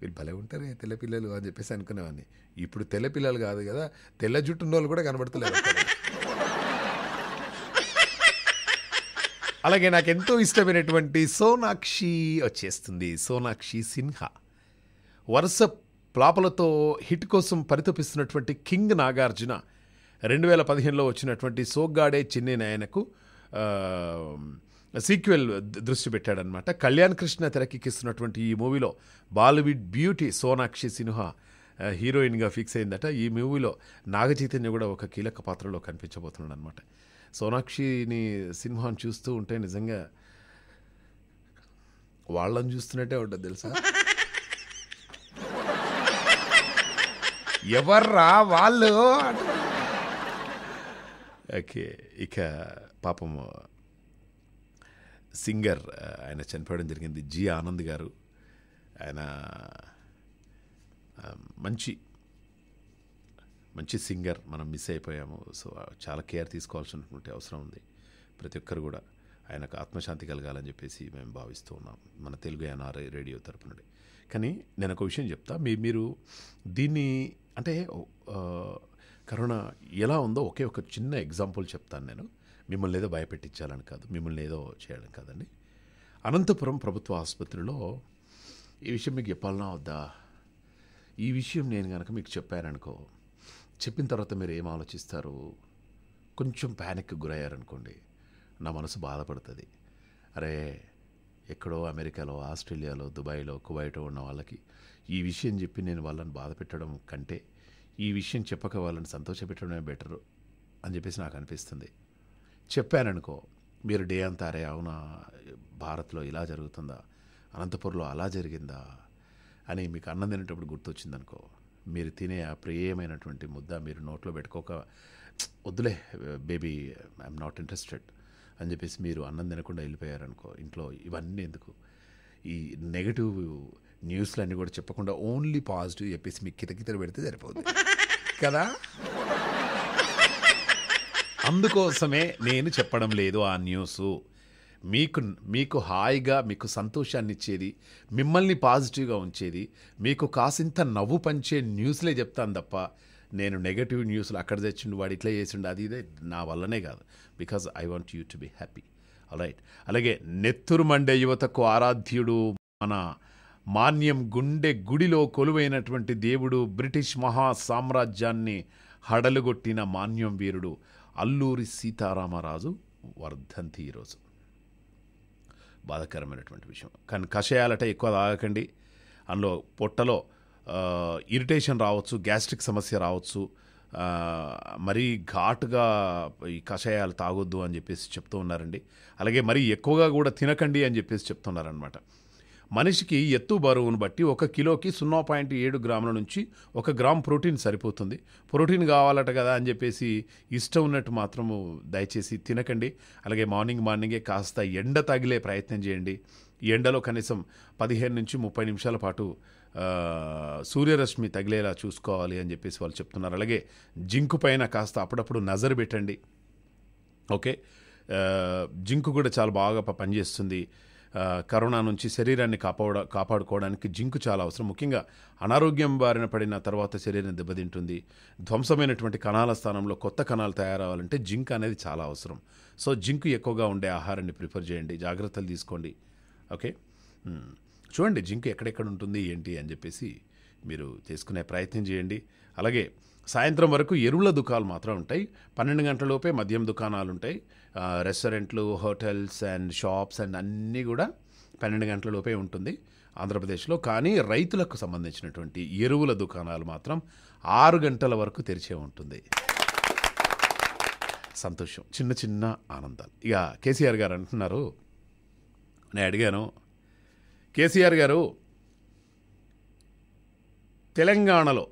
A: వీళ్ళు భలే ఉంటారే తెల్లపిల్లలు అని చెప్పేసి అనుకునేవాడిని ఇప్పుడు తెల్లపిల్లలు కాదు కదా తెల్ల జుట్టు కూడా కనబడతలేరు అలాగే నాకు ఎంతో ఇష్టమైనటువంటి సోనాక్షి వచ్చేస్తుంది సోనాక్షి సిన్హా వరుస ప్లాపలతో హిట్ కోసం పరితపిస్తున్నటువంటి కింగ్ నాగార్జున రెండు వేల పదిహేనులో వచ్చినటువంటి సోగ్గాడే చిన్న నాయనకు సీక్వెల్ దృష్టి పెట్టాడనమాట కళ్యాణ్ కృష్ణ తెరకెక్కిస్తున్నటువంటి ఈ మూవీలో బాలీవుడ్ బ్యూటీ సోనాక్షి సిన్హా హీరోయిన్గా ఫిక్స్ అయిందట ఈ మూవీలో నాగచైతన్య కూడా ఒక కీలక పాత్రలో కనిపించబోతున్నాడు అనమాట సోనాక్షిని సిన్హాన్ చూస్తూ ఉంటే నిజంగా వాళ్ళని చూస్తున్నట్టే ఉంటుంది తెలుసా ఎవర్రా వాళ్ళు ఓకే ఇక పాపం సింగర్ ఆయన చనిపోవడం జరిగింది జి ఆనంద్ గారు ఆయన మంచి మంచి సింగర్ మనం మిస్ అయిపోయాము సో చాలా కేర్ తీసుకోవాల్సినటువంటి అవసరం ఉంది ప్రతి ఒక్కరు కూడా ఆయనకు ఆత్మశాంతి కలగాలని చెప్పేసి మేము భావిస్తూ ఉన్నాం మన తెలుగు ఎన్ఆర్ఐ రేడియో తరపు నుండి కానీ నేను ఒక విషయం చెప్తా మీ మీరు దీన్ని అంటే కరోనా ఎలా ఉందో ఒకే ఒక చిన్న ఎగ్జాంపుల్ చెప్తాను నేను మిమ్మల్ని ఏదో భయపెట్టించాలని కాదు మిమ్మల్ని ఏదో చేయాలని కాదండి అనంతపురం ప్రభుత్వ ఆసుపత్రిలో ఈ విషయం మీకు చెప్పాలన్నా వద్దా ఈ విషయం నేను కనుక మీకు చెప్పాననుకో చెప్పిన తర్వాత మీరు ఏం ఆలోచిస్తారు కొంచెం ప్యానిక్కి గురయ్యారనుకోండి నా మనసు బాధపడుతుంది అరే ఎక్కడో అమెరికాలో ఆస్ట్రేలియాలో దుబాయ్లో కువైట్లో ఉన్న వాళ్ళకి ఈ విషయం చెప్పి నేను వాళ్ళని బాధ పెట్టడం కంటే ఈ విషయం చెప్పక వాళ్ళని సంతోషపెట్టడమే బెటర్ అని చెప్పేసి నాకు అనిపిస్తుంది చెప్పాననుకో మీరు డే అంతా అరే అవునా భారత్లో ఇలా జరుగుతుందా అనంతపురంలో అలా జరిగిందా అని మీకు అన్నం తినేటప్పుడు గుర్తొచ్చిందనుకో మీరు తినే ఆ ప్రియమైనటువంటి ముద్ద మీరు నోట్లో పెట్టుకోక వద్దులే బేబీ ఐఎమ్ నాట్ ఇంట్రెస్టెడ్ అని చెప్పేసి మీరు అన్నం తినకుండా వెళ్ళిపోయారనుకో ఇంట్లో ఇవన్నీ ఎందుకు ఈ నెగిటివ్ న్యూస్లు అన్నీ కూడా చెప్పకుండా ఓన్లీ పాజిటివ్ చెప్పేసి మీకు కితకితర పెడితే సరిపోతుంది కదా అందుకోసమే నేను చెప్పడం లేదు ఆ న్యూస్ మీకు మీకు హాయిగా మీకు సంతోషాన్ని ఇచ్చేది మిమ్మల్ని పాజిటివ్గా ఉంచేది మీకు కాసింత నవ్వు పంచే న్యూస్లే చెప్తాను తప్ప నేను నెగటివ్ న్యూస్లు అక్కడ తెచ్చిండు వాడు ఇట్లా చేసిండు అది ఇదే నా వల్లనే కాదు because I want you to be happy right అలాగే నెత్తురు మండే యువతకు ఆరాధ్యుడు మన మాన్యం గుండె గుడిలో కొలువైనటువంటి దేవుడు బ్రిటిష్ మహా సామ్రాజ్యాన్ని హడలుగొట్టిన మాన్యం వీరుడు అల్లూరి సీతారామరాజు వర్ధంతి ఈరోజు బాధాకరమైనటువంటి విషయం కానీ కషాయాలట ఎక్కువ తాగకండి అందులో పొట్టలో ఇరిటేషన్ రావచ్చు గ్యాస్ట్రిక్ సమస్య రావచ్చు మరీ ఘాటుగా ఈ కషాయాలు తాగొద్దు అని చెప్పేసి చెప్తూ ఉన్నారండి అలాగే మరీ ఎక్కువగా కూడా తినకండి అని చెప్పేసి చెప్తున్నారనమాట మనిషికి ఎత్తు బరువును బట్టి ఒక కిలోకి సున్నా పాయింట్ ఏడు గ్రాముల నుంచి ఒక గ్రామ్ ప్రోటీన్ సరిపోతుంది ప్రోటీన్ కావాలట కదా అని చెప్పేసి ఇష్టం ఉన్నట్టు మాత్రము దయచేసి తినకండి అలాగే మార్నింగ్ మార్నింగే కాస్త ఎండ తగిలే ప్రయత్నం చేయండి ఎండలో కనీసం పదిహేను నుంచి ముప్పై నిమిషాల పాటు సూర్యరశ్మి తగిలేలా చూసుకోవాలి అని చెప్పేసి వాళ్ళు చెప్తున్నారు అలాగే జింకు పైన కాస్త అప్పుడప్పుడు నజర్ పెట్టండి ఓకే జింకు కూడా చాలా బాగా పనిచేస్తుంది కరోనా నుంచి శరీరాన్ని కాపాడ కాపాడుకోవడానికి జింకు చాలా అవసరం ముఖ్యంగా అనారోగ్యం బారిన పడిన తర్వాత శరీరం దెబ్బతింటుంది ధ్వంసమైనటువంటి కణాల స్థానంలో కొత్త కణాలు తయారవ్వాలంటే జింక్ అనేది చాలా అవసరం సో జింకు ఎక్కువగా ఉండే ఆహారాన్ని ప్రిఫర్ చేయండి జాగ్రత్తలు తీసుకోండి ఓకే చూడండి జింక్ ఎక్కడెక్కడ ఉంటుంది ఏంటి అని చెప్పేసి మీరు చేసుకునే ప్రయత్నం చేయండి అలాగే సాయంత్రం వరకు ఎరువుల దుకాణాలు మాత్రం ఉంటాయి పన్నెండు గంటలలోపే మద్యం దుకాణాలు ఉంటాయి రెస్టారెంట్లు హోటల్స్ అండ్ షాప్స్ అండ్ అన్నీ కూడా పన్నెండు గంటలలోపే ఉంటుంది ఆంధ్రప్రదేశ్లో కానీ రైతులకు సంబంధించినటువంటి ఎరువుల దుకాణాలు మాత్రం ఆరు గంటల వరకు తెరిచే ఉంటుంది సంతోషం చిన్న చిన్న ఆనందాలు ఇక కేసీఆర్ గారు అంటున్నారు నేను అడిగాను కేసీఆర్ గారు తెలంగాణలో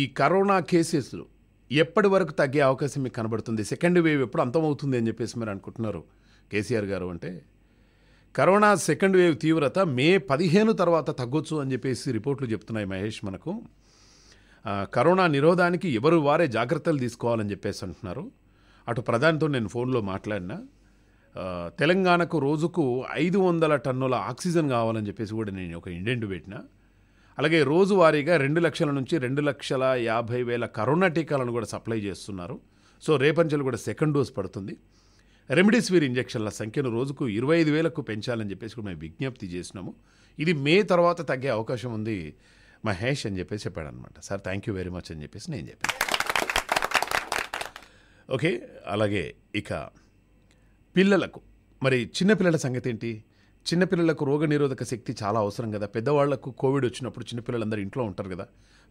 A: ఈ కరోనా కేసెస్ ఎప్పటి వరకు తగ్గే అవకాశం మీకు కనబడుతుంది సెకండ్ వేవ్ ఎప్పుడు అంతమవుతుంది అని చెప్పేసి మీరు అనుకుంటున్నారు కేసీఆర్ గారు అంటే కరోనా సెకండ్ వేవ్ తీవ్రత మే పదిహేను తర్వాత తగ్గొచ్చు అని చెప్పేసి రిపోర్ట్లు చెప్తున్నాయి మహేష్ మనకు కరోనా నిరోధానికి ఎవరు వారే జాగ్రత్తలు తీసుకోవాలని చెప్పేసి అంటున్నారు అటు ప్రధానితో నేను ఫోన్లో మాట్లాడినా తెలంగాణకు రోజుకు ఐదు వందల టన్నుల ఆక్సిజన్ కావాలని చెప్పేసి కూడా నేను ఒక ఇండెంట్ పెట్టినా అలాగే రోజువారీగా రెండు లక్షల నుంచి రెండు లక్షల యాభై వేల కరోనా టీకాలను కూడా సప్లై చేస్తున్నారు సో రేపంచెలు కూడా సెకండ్ డోస్ పడుతుంది రెమిడిసివిర్ ఇంజక్షన్ల సంఖ్యను రోజుకు ఇరవై ఐదు వేలకు పెంచాలని చెప్పేసి కూడా మేము విజ్ఞప్తి చేసినాము ఇది మే తర్వాత తగ్గే అవకాశం ఉంది మహేష్ అని చెప్పేసి చెప్పాడు అనమాట sir thank you very much అని చెప్పేసి నేను చెప్పాను ఓకే అలాగే ఇక పిల్లలకు మరి చిన్నపిల్లల సంగతి ఏంటి చిన్నపిల్లలకు రోగనిరోధక శక్తి చాలా అవసరం కదా పెద్దవాళ్లకు కోవిడ్ వచ్చినప్పుడు చిన్నపిల్లలందరూ ఇంట్లో ఉంటారు కదా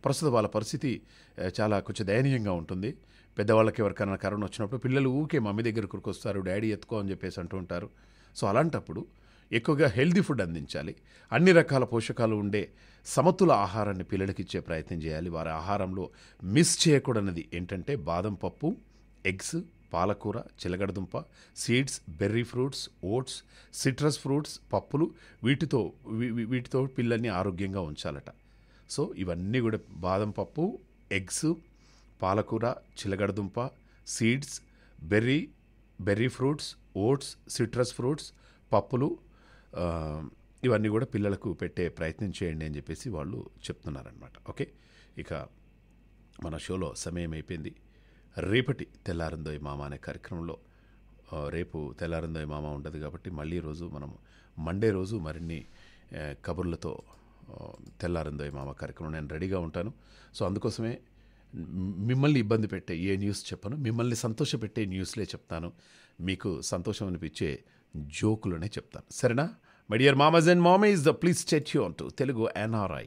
A: ప్రస్తుతం వాళ్ళ పరిస్థితి చాలా కొంచెం దయనీయంగా ఉంటుంది పెద్దవాళ్ళకి ఎవరికైనా కరోనా వచ్చినప్పుడు పిల్లలు ఊకే మమ్మీ దగ్గరకు వస్తారు డాడీ ఎత్తుకో అని చెప్పేసి అంటూ ఉంటారు సో అలాంటప్పుడు ఎక్కువగా హెల్దీ ఫుడ్ అందించాలి అన్ని రకాల పోషకాలు ఉండే సమతుల ఆహారాన్ని పిల్లలకి ఇచ్చే ప్రయత్నం చేయాలి వారి ఆహారంలో మిస్ చేయకూడనిది ఏంటంటే బాదం పప్పు ఎగ్స్ పాలకూర చిలగడదుంప seeds berry fruits oats citrus fruits పప్పులు వీటితో వీటితో పిల్లల్ని ఆరోగ్యంగా ఉంచాలట సో ఇవన్నీ కూడా బాదం పప్పు ఎగ్స్ పాలకూర చిలగడదుంప seeds berry berry fruits oats citrus fruits పప్పులు ఇవన్నీ కూడా పిల్లలకు పెట్టే ప్రయత్నం చేయండి అని చెప్పేసి వాళ్ళు చెప్తున్నారనమాట ఓకే ఇక మన షోలో సమయం అయిపోయింది రేపటి తెల్లారందోయ్ మామ అనే కార్యక్రమంలో రేపు తెల్లారందోయ్ మామ ఉండదు కాబట్టి మళ్ళీ రోజు మనం మండే రోజు మరిన్ని కబుర్లతో తెల్లారందోయ్ మామ కార్యక్రమం నేను రెడీగా ఉంటాను సో అందుకోసమే మిమ్మల్ని ఇబ్బంది పెట్టే ఏ న్యూస్ చెప్పను మిమ్మల్ని సంతోషపెట్టే న్యూస్లే చెప్తాను మీకు సంతోషం అనిపించే జోకులనే చెప్తాను సరేనా మై డియర్ మామజ్ అండ్ మామీస్ ద ప్లీజ్ స్టెచ్ యూ అంటూ టు తెలుగు ఎన్ఆర్ఐ